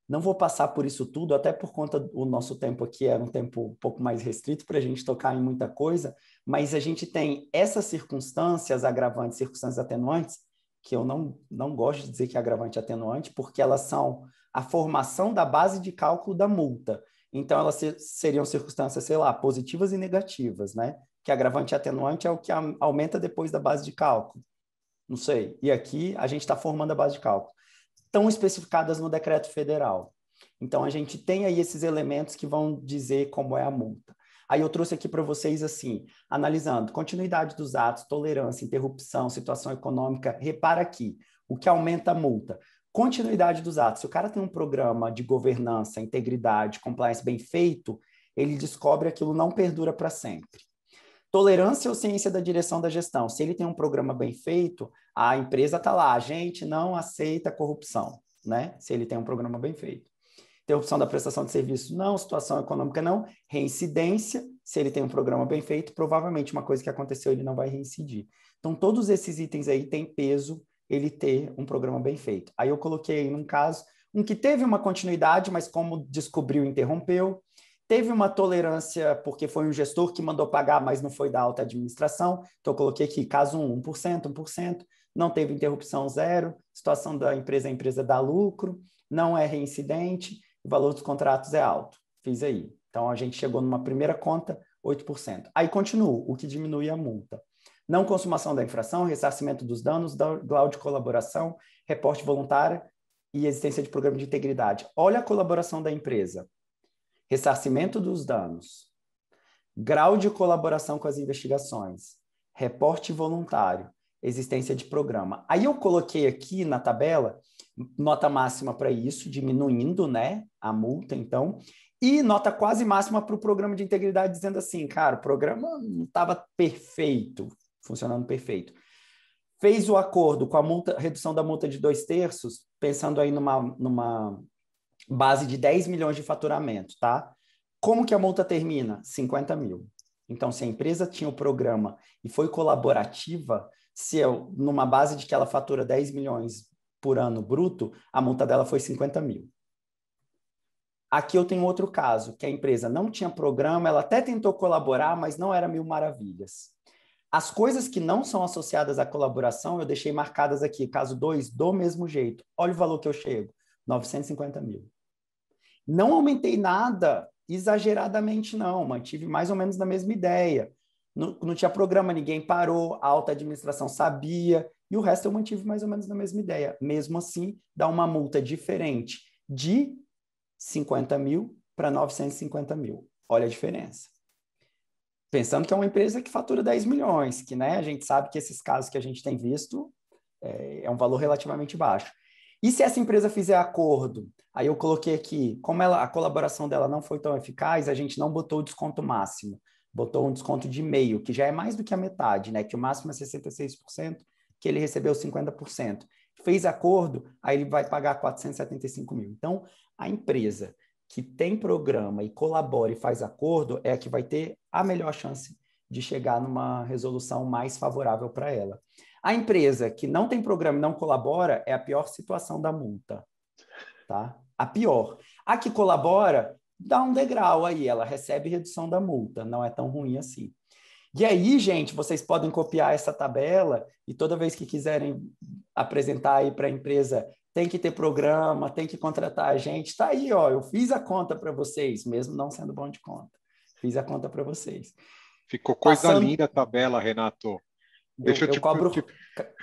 Não vou passar por isso tudo, até por conta do nosso tempo aqui, era um tempo um pouco mais restrito para a gente tocar em muita coisa, mas a gente tem essas circunstâncias agravantes, circunstâncias atenuantes, que eu não, não gosto de dizer que é agravante atenuante, porque elas são a formação da base de cálculo da multa. Então, elas seriam circunstâncias, sei lá, positivas e negativas, né? Que agravante atenuante é o que a, aumenta depois da base de cálculo. Não sei. E aqui a gente está formando a base de cálculo. Estão especificadas no decreto federal. Então, a gente tem aí esses elementos que vão dizer como é a multa. Aí eu trouxe aqui para vocês assim, analisando continuidade dos atos, tolerância, interrupção, situação econômica. Repara aqui, o que aumenta a multa. Continuidade dos atos. Se o cara tem um programa de governança, integridade, compliance bem feito, ele descobre que aquilo não perdura para sempre. Tolerância ou ciência da direção da gestão. Se ele tem um programa bem feito, a empresa está lá, a gente não aceita corrupção, né? Se ele tem um programa bem feito interrupção da prestação de serviço, não, situação econômica, não, reincidência, se ele tem um programa bem feito, provavelmente uma coisa que aconteceu ele não vai reincidir. Então, todos esses itens aí têm peso ele ter um programa bem feito. Aí eu coloquei aí num caso, um que teve uma continuidade, mas como descobriu, interrompeu, teve uma tolerância porque foi um gestor que mandou pagar, mas não foi da alta administração. Então, eu coloquei aqui, caso 1, 1%, 1%, não teve interrupção zero, situação da empresa, a empresa dá lucro, não é reincidente, o valor dos contratos é alto. Fiz aí. Então, a gente chegou numa primeira conta, 8%. Aí continuo, o que diminui a multa. Não consumação da infração, ressarcimento dos danos, grau de colaboração, reporte voluntário e existência de programa de integridade. Olha a colaboração da empresa. Ressarcimento dos danos, grau de colaboração com as investigações, reporte voluntário, existência de programa. Aí eu coloquei aqui na tabela nota máxima para isso, diminuindo né, a multa, então, e nota quase máxima para o programa de integridade, dizendo assim, cara, o programa não estava perfeito, funcionando perfeito. Fez o acordo com a multa, redução da multa de dois terços, pensando aí numa, numa base de 10 milhões de faturamento, tá? Como que a multa termina? 50 mil. Então, se a empresa tinha o programa e foi colaborativa, se eu, numa base de que ela fatura 10 milhões, por ano bruto, a multa dela foi 50 mil. Aqui eu tenho outro caso, que a empresa não tinha programa, ela até tentou colaborar, mas não era mil maravilhas. As coisas que não são associadas à colaboração, eu deixei marcadas aqui, caso 2, do mesmo jeito. Olha o valor que eu chego, 950 mil. Não aumentei nada exageradamente, não, mantive mais ou menos na mesma ideia. Não, não tinha programa, ninguém parou, a alta administração sabia, e o resto eu mantive mais ou menos na mesma ideia. Mesmo assim, dá uma multa diferente de 50 mil para 950 mil. Olha a diferença. Pensando que é uma empresa que fatura 10 milhões, que né, a gente sabe que esses casos que a gente tem visto é, é um valor relativamente baixo. E se essa empresa fizer acordo? Aí eu coloquei aqui, como ela, a colaboração dela não foi tão eficaz, a gente não botou o desconto máximo, botou um desconto de meio, que já é mais do que a metade, né? Que o máximo é 66% que ele recebeu 50%. Fez acordo, aí ele vai pagar 475 mil. Então, a empresa que tem programa e colabora e faz acordo é a que vai ter a melhor chance de chegar numa resolução mais favorável para ela. A empresa que não tem programa e não colabora é a pior situação da multa, tá? A pior. A que colabora dá um degrau aí, ela recebe redução da multa, não é tão ruim assim. E aí, gente, vocês podem copiar essa tabela e toda vez que quiserem apresentar aí para a empresa, tem que ter programa, tem que contratar a gente. Está aí, ó, eu fiz a conta para vocês, mesmo não sendo bom de conta. Fiz a conta para vocês. Ficou coisa Passando... linda a tabela, Renato. Deixa eu, eu, eu te... cobro, te...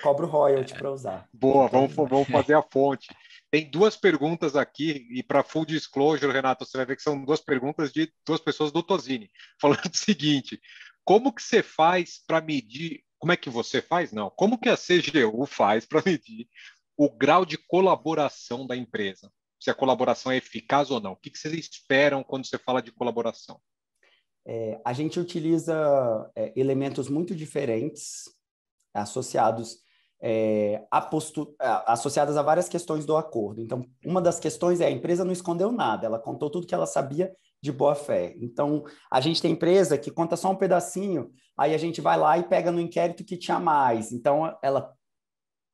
cobro royalty para usar. Boa, então, vamos, vamos fazer a fonte. Tem duas perguntas aqui, e para full disclosure, Renato, você vai ver que são duas perguntas de duas pessoas do Tosini, falando o seguinte: como que você faz para medir? Como é que você faz? Não. Como que a CGU faz para medir o grau de colaboração da empresa? Se a colaboração é eficaz ou não? O que, que vocês esperam quando você fala de colaboração? É, a gente utiliza é, elementos muito diferentes associados é, a postu... associadas a várias questões do acordo. Então, uma das questões é a empresa não escondeu nada, ela contou tudo que ela sabia de boa fé. Então, a gente tem empresa que conta só um pedacinho, aí a gente vai lá e pega no inquérito que tinha mais. Então, ela,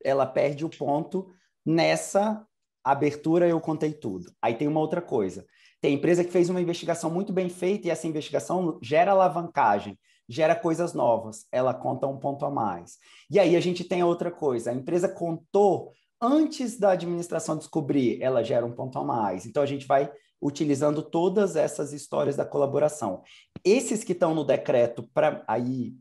ela perde o ponto nessa abertura, eu contei tudo. Aí tem uma outra coisa. Tem empresa que fez uma investigação muito bem feita e essa investigação gera alavancagem, gera coisas novas, ela conta um ponto a mais. E aí a gente tem outra coisa, a empresa contou antes da administração descobrir, ela gera um ponto a mais. Então a gente vai utilizando todas essas histórias da colaboração. Esses que estão no decreto para aí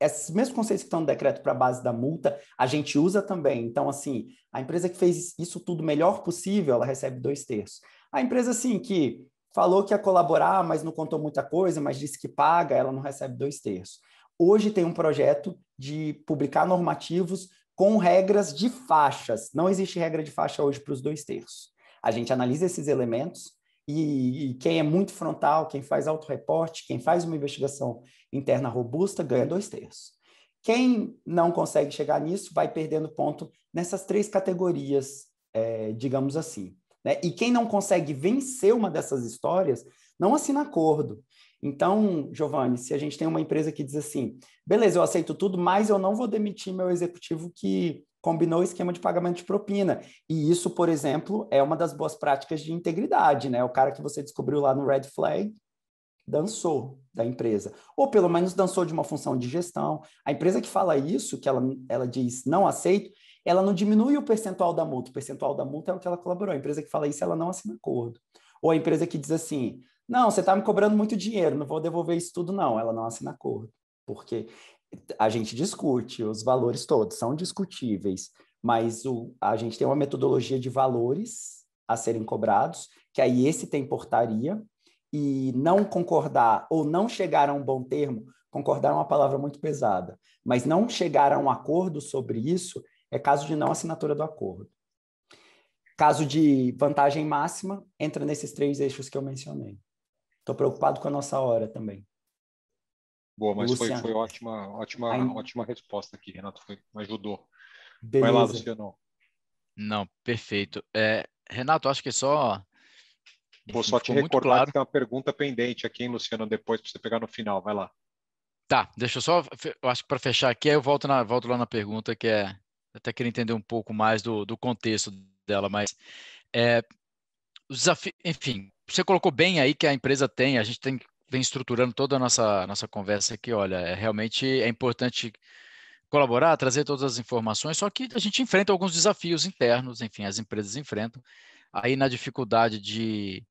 esses mesmos conceitos que estão no decreto para a base da multa, a gente usa também. Então, assim, a empresa que fez isso tudo melhor possível, ela recebe dois terços. A empresa, assim, que falou que ia colaborar, mas não contou muita coisa, mas disse que paga, ela não recebe dois terços. Hoje tem um projeto de publicar normativos com regras de faixas. Não existe regra de faixa hoje para os dois terços. A gente analisa esses elementos, e, e, quem é muito frontal, quem faz autorreporte, quem faz uma investigação interna robusta, ganha dois terços. Quem não consegue chegar nisso vai perdendo ponto nessas três categorias, é, digamos assim. Né? E quem não consegue vencer uma dessas histórias não assina acordo. Então, Giovanni, se a gente tem uma empresa que diz assim, beleza, eu aceito tudo, mas eu não vou demitir meu executivo que combinou o esquema de pagamento de propina. E isso, por exemplo, é uma das boas práticas de integridade, né? O cara que você descobriu lá no red flag dançou da empresa, ou pelo menos dançou de uma função de gestão. A empresa que fala isso, que ela, ela diz não aceito, ela não diminui o percentual da multa. O percentual da multa é o que ela colaborou. A empresa que fala isso, ela não assina acordo. Ou a empresa que diz assim, não, você está me cobrando muito dinheiro, não vou devolver isso tudo, não. Ela não assina acordo. Porque a gente discute, os valores todos são discutíveis, mas o, a gente tem uma metodologia de valores a serem cobrados, que aí esse tem portaria, e não concordar ou não chegar a um bom termo, concordar é uma palavra muito pesada, mas não chegar a um acordo sobre isso é caso de não assinatura do acordo. Caso de vantagem máxima, entra nesses três eixos que eu mencionei. Estou preocupado com a nossa hora também. Boa, mas foi, foi ótima, ótima, ótima resposta aqui, Renato. Foi, ajudou. Beleza. Vai lá, Luciano. Não, perfeito. É, Renato, acho que é só. Vou só te recordar claro. que tem uma pergunta pendente aqui, hein, Luciano, depois para você pegar no final. Vai lá. Tá, deixa eu só. Eu acho que para fechar aqui, aí eu volto, na, volto lá na pergunta, que é. Até queria entender um pouco mais do, do contexto dela, mas. É, enfim, você colocou bem aí que a empresa tem, a gente tem que vem estruturando toda a nossa, nossa conversa aqui, olha, é, realmente é importante colaborar, trazer todas as informações, só que a gente enfrenta alguns desafios internos, enfim, as empresas enfrentam, aí na dificuldade de,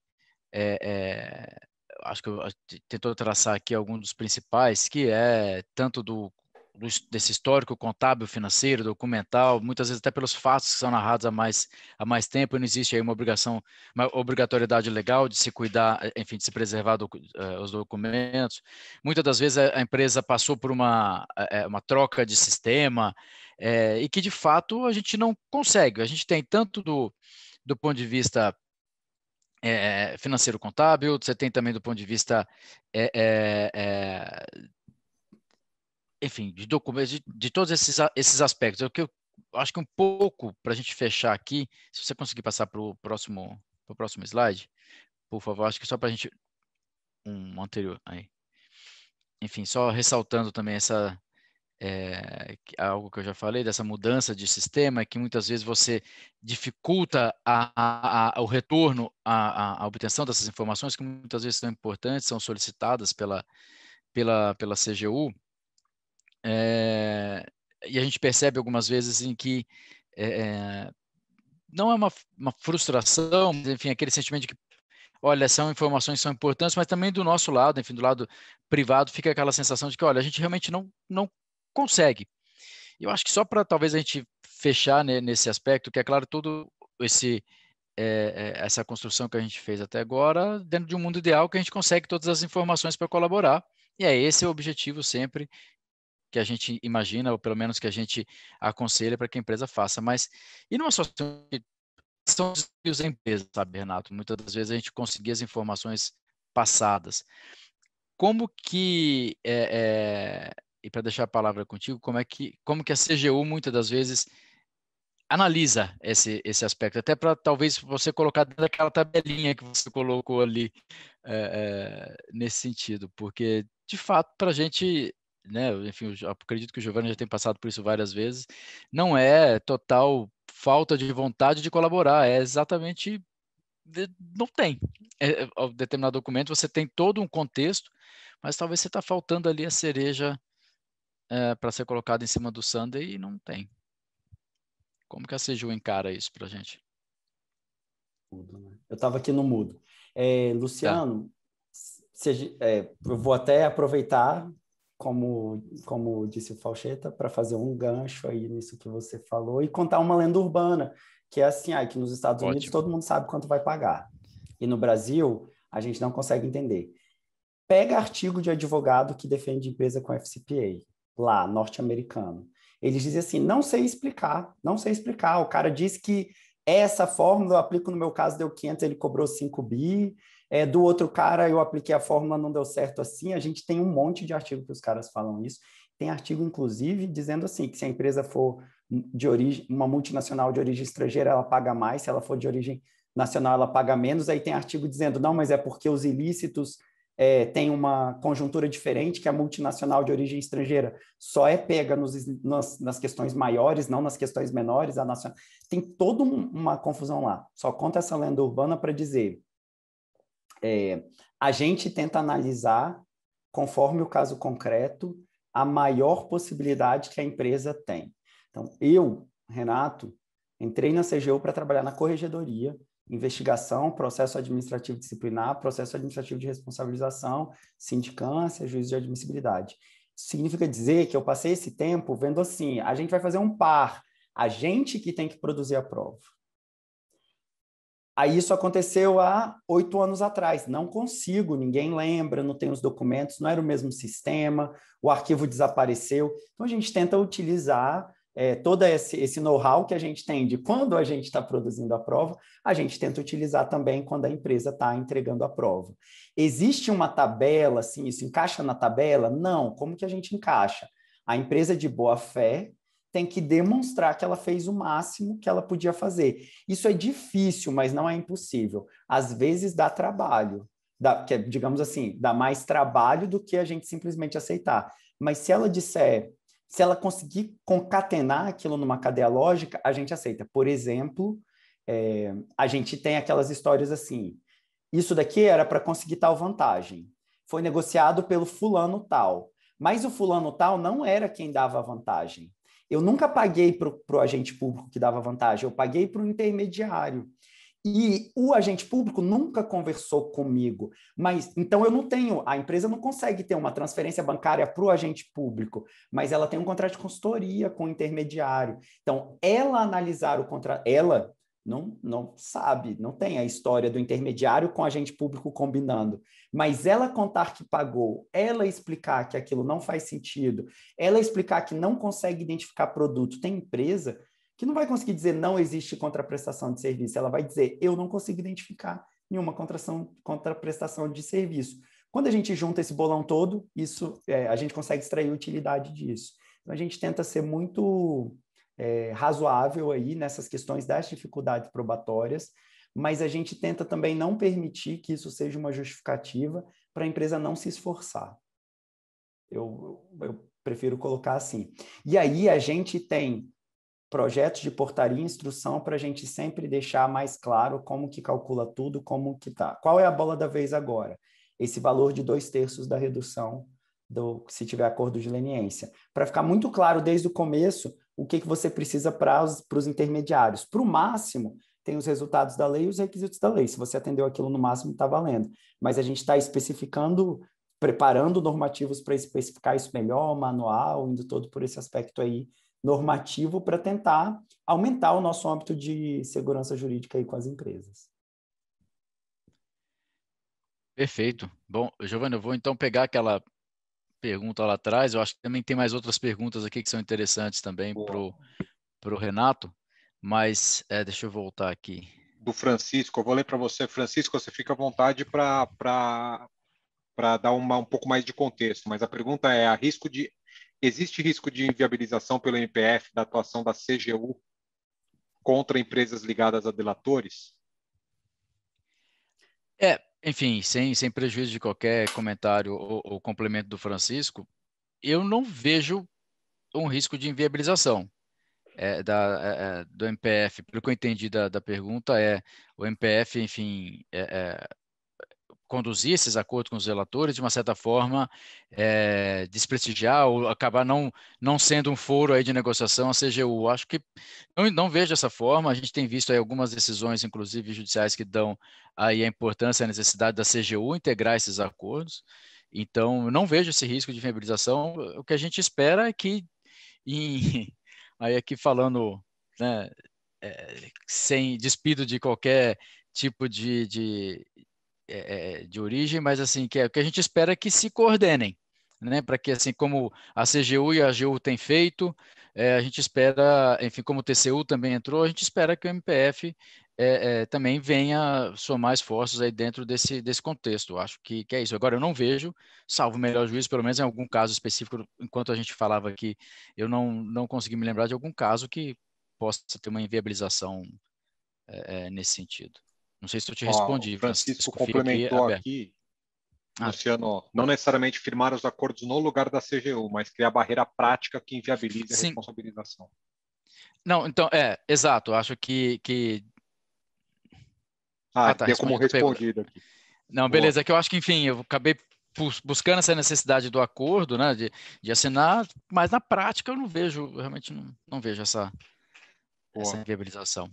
é, é, acho que eu tentou traçar aqui alguns dos principais, que é tanto do do, desse histórico contábil, financeiro, documental, muitas vezes até pelos fatos que são narrados há mais, há mais tempo, não existe aí uma obrigação, uma obrigatoriedade legal de se cuidar, eh, enfim, de se preservar do, uh, eh, os documentos. Muitas das vezes a, empresa passou por uma, eh, uma troca de sistema e que, de fato, a gente não consegue. A gente tem tanto do, do ponto de vista é, financeiro contábil, você tem também do ponto de vista é, é, enfim, de documentos, de, de todos esses, esses aspectos. É o que eu acho que um pouco, para a gente fechar aqui, se você conseguir passar para o próximo, pro próximo slide, por favor, acho que só para a gente. Um anterior aí. Enfim, só ressaltando também essa, é, algo que eu já falei, dessa mudança de sistema, que muitas vezes você dificulta a, a, a, o retorno à, obtenção dessas informações, que muitas vezes são importantes, são solicitadas pela, pela, pela CGU, é, e a gente percebe algumas vezes em assim, que é, é, não é uma, uma frustração, mas, enfim, aquele sentimento de que, olha, são informações que são importantes, mas também do nosso lado, enfim, do lado privado, fica aquela sensação de que, olha, a gente realmente não, não consegue. Eu acho que só para talvez a gente fechar né, nesse aspecto, que é claro, todo esse é, é, essa construção que a gente fez até agora, dentro de um mundo ideal que a gente consegue todas as informações para colaborar. E é esse o objetivo sempre que a gente imagina, ou pelo menos que a gente aconselha para que a empresa faça. Mas, e numa situação que são os desafios da empresa, sabe, Renato? Muitas das vezes a gente conseguir as informações passadas. Como que, é, é, e para deixar a palavra contigo, como é que, como que a CGU muitas das vezes analisa esse, esse aspecto, até para talvez você colocar dentro daquela tabelinha que você colocou ali é, nesse sentido, porque de fato para a gente né? Enfim, acredito que o Giovanni já tem passado por isso várias vezes. Não é total falta de vontade de colaborar, é exatamente não tem. É, é determinado documento, você tem todo um contexto, mas talvez você está faltando ali a cereja é, para ser colocada em cima do Sunday e não tem. Como que a Seju encara isso para a gente? Né? Eu estava aqui no mudo. É, tá. Luciano, tá. se, é, eu vou até aproveitar como, como disse o Falcheta, para fazer um gancho aí nisso que você falou e contar uma lenda urbana, que é assim, ah, que nos Estados Ótimo. Unidos todo mundo sabe quanto vai pagar. E no Brasil, a gente não consegue entender. Pega artigo de advogado que defende empresa com FCPA, lá, norte-americano. Eles dizem assim, não sei explicar, não sei explicar. O cara diz que essa fórmula eu aplico no meu caso, deu 500, ele cobrou 5 bi, é, do outro cara, eu apliquei a fórmula, não deu certo assim. A gente tem um monte de artigo que os caras falam isso. Tem artigo, inclusive, dizendo assim, que se a empresa for de origem, uma multinacional de origem estrangeira, ela paga mais, se ela for de origem nacional, ela paga menos. Aí tem artigo dizendo, não, mas é porque os ilícitos é, tem uma conjuntura diferente que a multinacional de origem estrangeira só é pega nos, nas, nas, questões maiores, não nas questões menores. A nacional... Tem toda uma confusão lá. Só conta essa lenda urbana para dizer é, a gente tenta analisar, conforme o caso concreto, a maior possibilidade que a empresa tem. Então, eu, Renato, entrei na CGU para trabalhar na corregedoria, investigação, processo administrativo disciplinar, processo administrativo de responsabilização, sindicância, juízo de admissibilidade. significa dizer que eu passei esse tempo vendo assim, a gente vai fazer um par, a gente que tem que produzir a prova. Aí isso aconteceu há oito anos atrás. Não consigo, ninguém lembra, não tem os documentos, não era o mesmo sistema, o arquivo desapareceu. Então a gente tenta utilizar é, todo esse, esse know-how que a gente tem de quando a gente está produzindo a prova, a gente tenta utilizar também quando a empresa está entregando a prova. Existe uma tabela, assim, isso encaixa na tabela? Não. Como que a gente encaixa? A empresa de boa fé tem que demonstrar que ela fez o máximo que ela podia fazer. Isso é difícil, mas não é impossível. Às vezes dá trabalho, dá, que, é, digamos assim, dá mais trabalho do que a gente simplesmente aceitar. Mas se ela disser, se ela conseguir concatenar aquilo numa cadeia lógica, a gente aceita. Por exemplo, é, a gente tem aquelas histórias assim: isso daqui era para conseguir tal vantagem, foi negociado pelo fulano tal. Mas o fulano tal não era quem dava a vantagem eu nunca paguei para o agente público que dava vantagem, eu paguei para o intermediário. E o agente público nunca conversou comigo, mas então eu não tenho, a empresa não consegue ter uma transferência bancária para o agente público, mas ela tem um contrato de consultoria com o intermediário. Então, ela analisar o contrato, ela, não, não sabe, não tem a história do intermediário com agente público combinando. Mas ela contar que pagou, ela explicar que aquilo não faz sentido, ela explicar que não consegue identificar produto, tem empresa que não vai conseguir dizer não existe contraprestação de serviço, ela vai dizer eu não consigo identificar nenhuma contração, contraprestação de serviço. Quando a gente junta esse bolão todo, isso é, a gente consegue extrair utilidade disso. Então a gente tenta ser muito é, razoável aí nessas questões das dificuldades probatórias, mas a gente tenta também não permitir que isso seja uma justificativa para a empresa não se esforçar. Eu, eu prefiro colocar assim. E aí a gente tem projetos de portaria e instrução para a gente sempre deixar mais claro como que calcula tudo, como que tá. Qual é a bola da vez agora? Esse valor de dois terços da redução do se tiver acordo de leniência, para ficar muito claro desde o começo o que, que você precisa para os intermediários. Para o máximo, tem os resultados da lei e os requisitos da lei. Se você atendeu aquilo no máximo, está valendo. Mas a gente está especificando, preparando normativos para especificar isso melhor, manual, indo todo por esse aspecto aí normativo para tentar aumentar o nosso âmbito de segurança jurídica aí com as empresas. Perfeito. Bom, Giovana, eu vou então pegar aquela pergunta lá atrás, eu acho que também tem mais outras perguntas aqui que são interessantes também para o Renato, mas é, deixa eu voltar aqui. Do Francisco, eu vou ler para você. Francisco, você fica à vontade para dar uma, um pouco mais de contexto, mas a pergunta é: risco de, existe risco de inviabilização pelo MPF da atuação da CGU contra empresas ligadas a delatores? É, enfim, sem, sem prejuízo de qualquer comentário ou, ou complemento do Francisco, eu não vejo um risco de inviabilização é, da, é, é do MPF. Pelo que eu entendi da, da pergunta, é o MPF, enfim, é, é conduzir esses acordos com os relatores, de uma certa forma, é, desprestigiar ou acabar não, não sendo um foro aí de negociação a CGU. Acho que não, não vejo essa forma. A gente tem visto aí algumas decisões, inclusive judiciais, que dão aí a importância, a necessidade da CGU integrar esses acordos. Então, não vejo esse risco de viabilização. O que a gente espera é que, em, aí aqui falando, né, é, sem despido de qualquer tipo de, de, é, é, de origem, mas assim, que é, o que a gente espera é que se coordenem, né? Para que, assim, como a CGU e a AGU têm feito, é, a gente espera, enfim, como o TCU também entrou, a gente espera que o MPF é, é, também venha somar esforços aí dentro desse, desse contexto. acho que, que é isso. Agora, eu não vejo, salvo o melhor juízo, pelo menos em algum caso específico, enquanto a gente falava aqui, eu não, não consegui me lembrar de algum caso que possa ter uma inviabilização é, é nesse sentido. Não sei se eu te respondi. Ó, Francisco, Francisco é complementou aqui, aqui ah. Luciano, não necessariamente firmar os acordos no lugar da CGU, mas criar barreira prática que inviabilize a Sim. responsabilização. Não, então, é, exato, acho que. que... Ah, ah tá, deu como respondido aqui. Não, beleza, Boa. é que eu acho que, enfim, eu acabei buscando essa necessidade do acordo, né, de, de assinar, mas na prática eu não vejo, realmente não, não vejo essa, essa viabilização.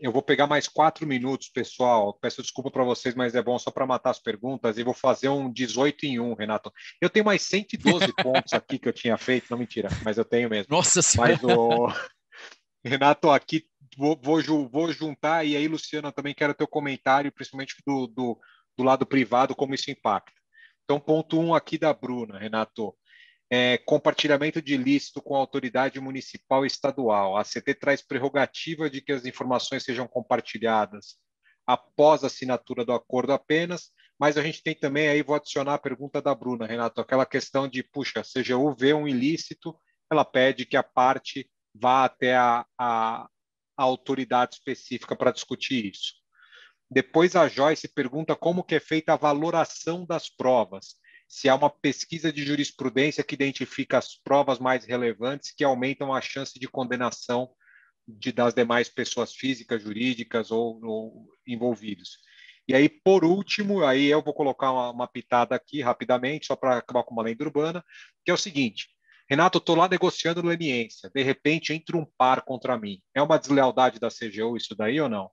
Eu vou pegar mais quatro minutos, pessoal. Peço desculpa para vocês, mas é bom só para matar as perguntas. E vou fazer um 18 em 1, Renato. Eu tenho mais 112 pontos aqui que eu tinha feito. Não, mentira, mas eu tenho mesmo. Nossa Senhora! Mas, o... Renato, aqui vou, vou, vou, juntar. E aí, Luciana, também quero teu comentário, principalmente do, do, do lado privado, como isso impacta. Então, ponto 1 um aqui da Bruna, Renato é, compartilhamento de ilícito com a autoridade municipal e estadual. A CT traz prerrogativa de que as informações sejam compartilhadas após a assinatura do acordo apenas, mas a gente tem também, aí vou adicionar a pergunta da Bruna, Renato, aquela questão de, puxa, seja o vê um ilícito, ela pede que a parte vá até a, a, a autoridade específica para discutir isso. Depois a Joyce pergunta como que é feita a valoração das provas se há uma pesquisa de jurisprudência que identifica as provas mais relevantes que aumentam a chance de condenação de, das demais pessoas físicas, jurídicas ou, ou envolvidos. E aí, por último, aí eu vou colocar uma, uma pitada aqui rapidamente, só para acabar com uma lenda urbana, que é o seguinte: Renato, estou lá negociando leniência, de repente entra um par contra mim. É uma deslealdade da CGU isso daí ou não?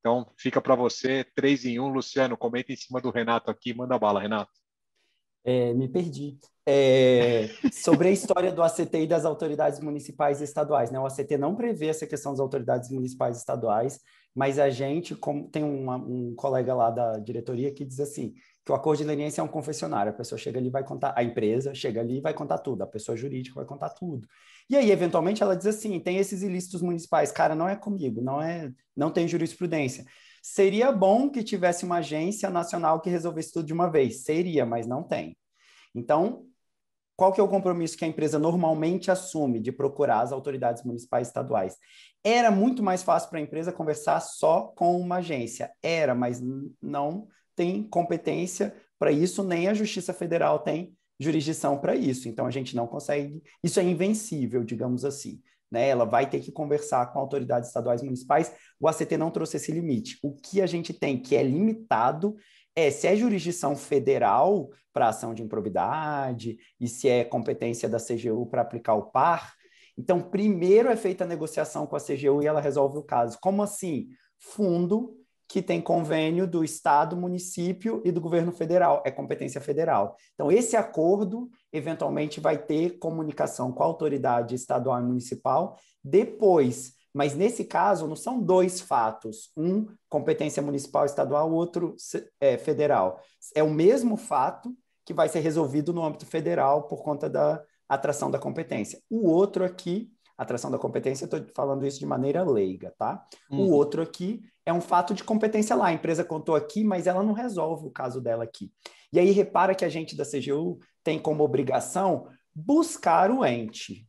Então, fica para você, três em um. Luciano, comenta em cima do Renato aqui, manda bala, Renato. É, me perdi. É, sobre a história do ACT e das autoridades municipais e estaduais. Né? O ACT não prevê essa questão das autoridades municipais e estaduais, mas a gente, como tem uma, um colega lá da diretoria que diz assim, que o acordo de leniência é um confessionário, a pessoa chega ali vai contar, a empresa chega ali e vai contar tudo, a pessoa jurídica vai contar tudo. E aí, eventualmente, ela diz assim, tem esses ilícitos municipais, cara, não é comigo, não é, não tem jurisprudência. Seria bom que tivesse uma agência nacional que resolvesse tudo de uma vez. Seria, mas não tem. Então, qual que é o compromisso que a empresa normalmente assume de procurar as autoridades municipais e estaduais? Era muito mais fácil para a empresa conversar só com uma agência. Era, mas não tem competência para isso, nem a Justiça Federal tem jurisdição para isso. Então a gente não consegue. Isso é invencível, digamos assim né? Ela vai ter que conversar com autoridades estaduais e municipais. O ACT não trouxe esse limite. O que a gente tem que é limitado é se é jurisdição federal para ação de improbidade e se é competência da CGU para aplicar o par. Então, primeiro é feita a negociação com a CGU e ela resolve o caso. Como assim? Fundo que tem convênio do Estado, município e do governo federal, é competência federal. Então, esse acordo eventualmente vai ter comunicação com a autoridade estadual e municipal depois. Mas nesse caso, não são dois fatos: um, competência municipal estadual, outro é, federal. É o mesmo fato que vai ser resolvido no âmbito federal por conta da atração da competência. O outro aqui, atração da competência, estou falando isso de maneira leiga, tá? Uhum. O outro aqui é um fato de competência lá. A empresa contou aqui, mas ela não resolve o caso dela aqui. E aí repara que a gente da CGU tem como obrigação buscar o ente.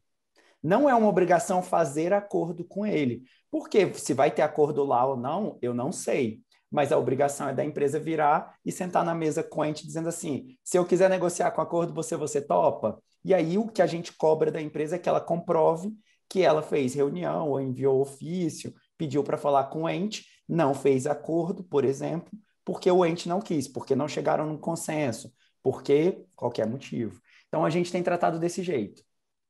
Não é uma obrigação fazer acordo com ele. Porque se vai ter acordo lá ou não, eu não sei. Mas a obrigação é da empresa virar e sentar na mesa com o ente dizendo assim: se eu quiser negociar com acordo, você você topa? E aí o que a gente cobra da empresa é que ela comprove que ela fez reunião ou enviou ofício, pediu para falar com o ente, não fez acordo, por exemplo, porque o ente não quis, porque não chegaram num consenso, porque qualquer é motivo. Então a gente tem tratado desse jeito.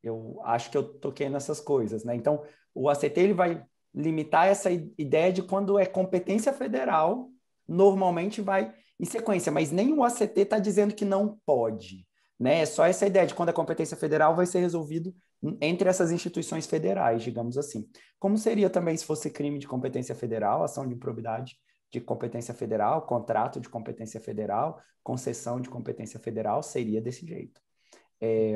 Eu acho que eu toquei nessas coisas, né? Então o ACT ele vai limitar essa ideia de quando é competência federal, normalmente vai em sequência, mas nem o ACT está dizendo que não pode, né? É só essa ideia de quando a é competência federal vai ser resolvido entre essas instituições federais, digamos assim. Como seria também se fosse crime de competência federal, ação de improbidade de competência federal, contrato de competência federal, concessão de competência federal, seria desse jeito. É,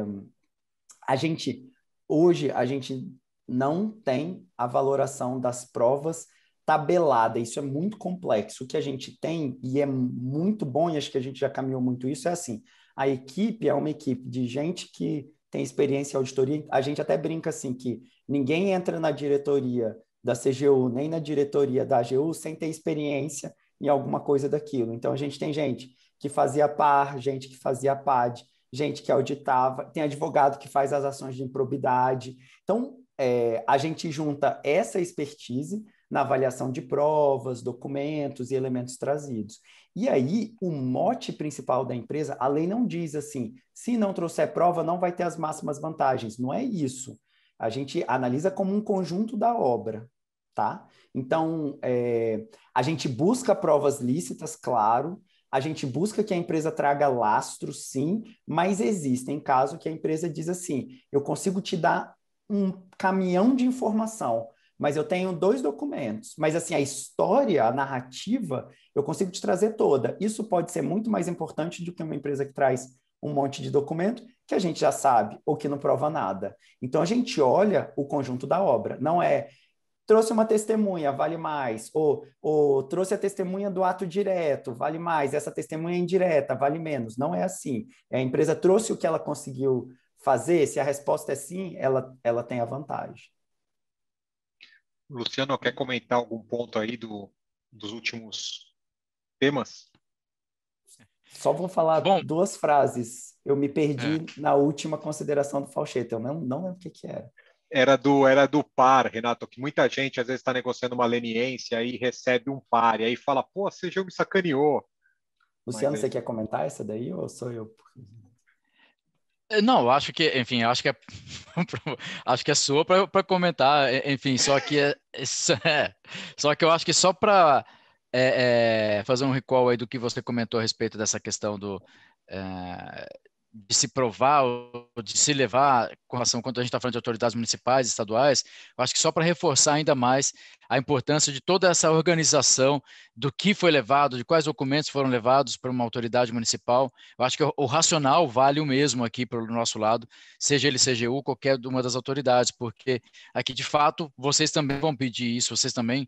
a gente, hoje, a gente não tem a valoração das provas tabelada, isso é muito complexo. O que a gente tem, e é muito bom, e acho que a gente já caminhou muito isso, é assim, a equipe é uma equipe de gente que tem experiência em auditoria, a gente até brinca assim que ninguém entra na diretoria da CGU, nem na diretoria da AGU, sem ter experiência em alguma coisa daquilo. Então, a gente tem gente que fazia par, gente que fazia PAD, gente que auditava, tem advogado que faz as ações de improbidade. Então, é, a gente junta essa expertise na avaliação de provas, documentos e elementos trazidos. E aí, o mote principal da empresa, a lei não diz assim, se não trouxer prova, não vai ter as máximas vantagens. Não é isso a gente analisa como um conjunto da obra, tá? Então, é, a gente busca provas lícitas, claro, a gente busca que a empresa traga lastro, sim, mas existem casos que a empresa diz assim: eu consigo te dar um caminhão de informação, mas eu tenho dois documentos. Mas assim, a história, a narrativa, eu consigo te trazer toda. Isso pode ser muito mais importante do que uma empresa que traz um monte de documento que a gente já sabe ou que não prova nada. Então a gente olha o conjunto da obra, não é trouxe uma testemunha, vale mais, ou, ou trouxe a testemunha do ato direto, vale mais, essa testemunha é indireta, vale menos. Não é assim. É, a empresa trouxe o que ela conseguiu fazer, se a resposta é sim, ela, ela tem a vantagem. Luciano, quer comentar algum ponto aí do, dos últimos temas? Só vou falar Bom, duas frases. Eu me perdi é. na última consideração do Falchetta. Eu não, não lembro o que, que era. Era do, era do par, Renato, que muita gente às vezes está negociando uma leniência e recebe um par, e aí fala, pô, você já me sacaneou. Luciano, Mas, você é quer comentar essa daí ou sou eu? É, não, acho que, enfim, acho que é, acho que é sua para comentar, enfim, só que é, é, só que eu acho que só para é, é, fazer um recall aí do que você comentou a respeito dessa questão do, é, de se provar ou de se levar com relação quando a gente está falando de autoridades municipais, estaduais, acho que só para reforçar ainda mais a importância de toda essa organização do que foi levado, de quais documentos foram levados para uma autoridade municipal. Eu acho que o, o racional vale o mesmo aqui para o nosso lado, seja ele CGU, qualquer uma das autoridades, porque aqui de fato vocês também vão pedir isso, vocês também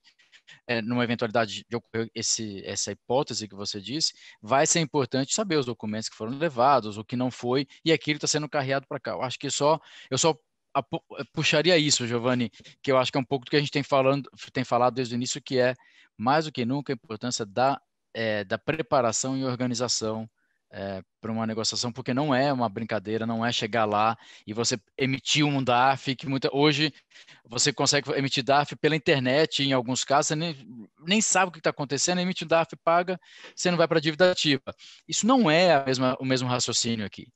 é, numa eventualidade de ocorrer esse, essa hipótese que você disse, vai ser importante saber os documentos que foram levados, o que não foi, e aquilo está sendo carreado para cá. Eu acho que só, eu só eh, puxaria isso, Giovanni, que eu acho que é um pouco do que a gente tem, falando, tem falado desde o início, que é, mais do que nunca, a importância da, é, da preparação e organização é, eh, para uma negociação, porque não é uma brincadeira, não é chegar lá e você emitir um DAF, que muita, hoje você consegue emitir DAF pela internet, em alguns casos, você nem, nem sabe o que está acontecendo, emite o um DAF, paga, você não vai para a dívida ativa. Isso não é a mesma, o mesmo raciocínio aqui.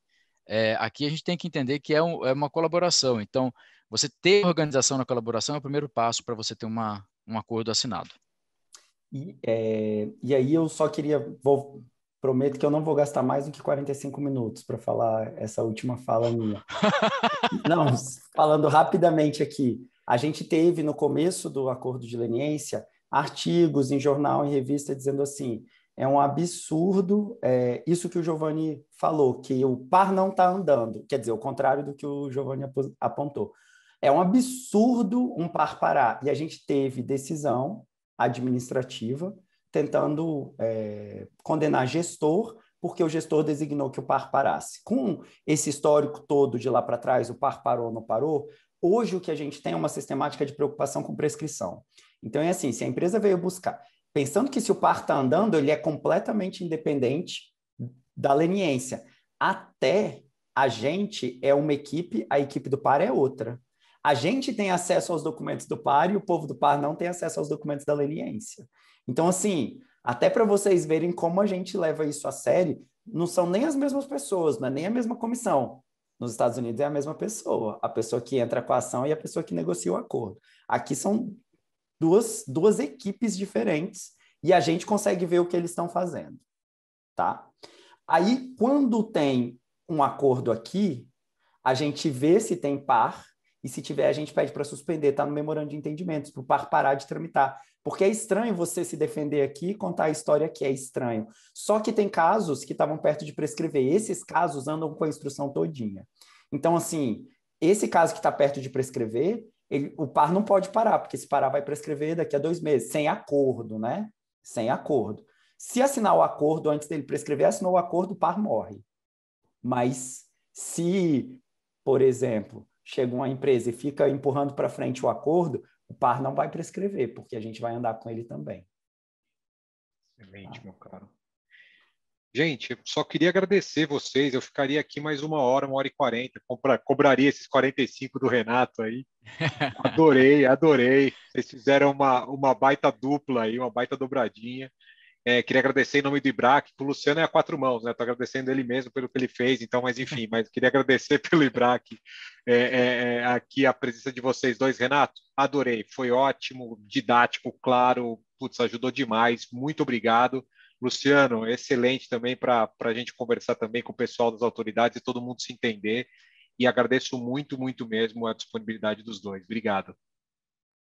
É, aqui a gente tem que entender que é, um, é uma colaboração. Então, você ter organização na colaboração é o primeiro passo para você ter uma, um acordo assinado. E, é, e aí eu só queria vou prometo que eu não vou gastar mais do que 45 minutos para falar essa última fala minha. não, falando rapidamente aqui, a gente teve no começo do acordo de leniência artigos em jornal, em revista, dizendo assim: é um absurdo é, isso que o Giovanni falou, que o par não está andando, quer dizer, o contrário do que o Giovanni ap apontou. É um absurdo um par parar. E a gente teve decisão administrativa tentando é, condenar gestor, porque o gestor designou que o par parasse. Com esse histórico todo de lá para trás, o par parou ou não parou, hoje o que a gente tem é uma sistemática de preocupação com prescrição. Então é assim, se a empresa veio buscar, pensando que se o par está andando, ele é completamente independente da leniência. Até a gente é uma equipe, a equipe do par é outra. A gente tem acesso aos documentos do par e o povo do par não tem acesso aos documentos da leniência. Então, assim, até para vocês verem como a gente leva isso a sério, não são nem as mesmas pessoas, não é nem a mesma comissão. Nos Estados Unidos é a mesma pessoa, a pessoa que entra com a ação e a pessoa que negocia o acordo. Aqui são duas, duas equipes diferentes e a gente consegue ver o que eles estão fazendo, tá? Aí, quando tem um acordo aqui, a gente vê se tem par e se tiver, a gente pede para suspender, tá no memorando de entendimentos, para o par parar de tramitar. Porque é estranho você se defender aqui e contar a história que é estranho. Só que tem casos que estavam perto de prescrever. Esses casos andam com a instrução todinha. Então, assim, esse caso que está perto de prescrever, ele, o par não pode parar, porque se parar vai prescrever daqui a dois meses, sem acordo, né? Sem acordo. Se assinar o acordo antes dele prescrever, assinou o acordo, o par morre. Mas se, por exemplo, chega uma empresa e fica empurrando para frente o acordo, o par não vai prescrever, porque a gente vai andar com ele também. Excelente, ah. meu caro. Gente, só queria agradecer vocês. Eu ficaria aqui mais uma hora, uma hora e quarenta. Cobraria esses 45 do Renato aí. Adorei, adorei. Vocês fizeram uma, uma baita dupla aí, uma baita dobradinha. É, queria agradecer em nome do Ibrac, o Luciano é a quatro mãos, né? Estou agradecendo ele mesmo pelo que ele fez, então, mas enfim, mas queria agradecer pelo Ibrac é, é, é, aqui a presença de vocês dois. Renato, adorei, foi ótimo, didático, claro, putz, ajudou demais, muito obrigado. Luciano, excelente também para a gente conversar também com o pessoal das autoridades e todo mundo se entender. E agradeço muito, muito mesmo a disponibilidade dos dois. Obrigado.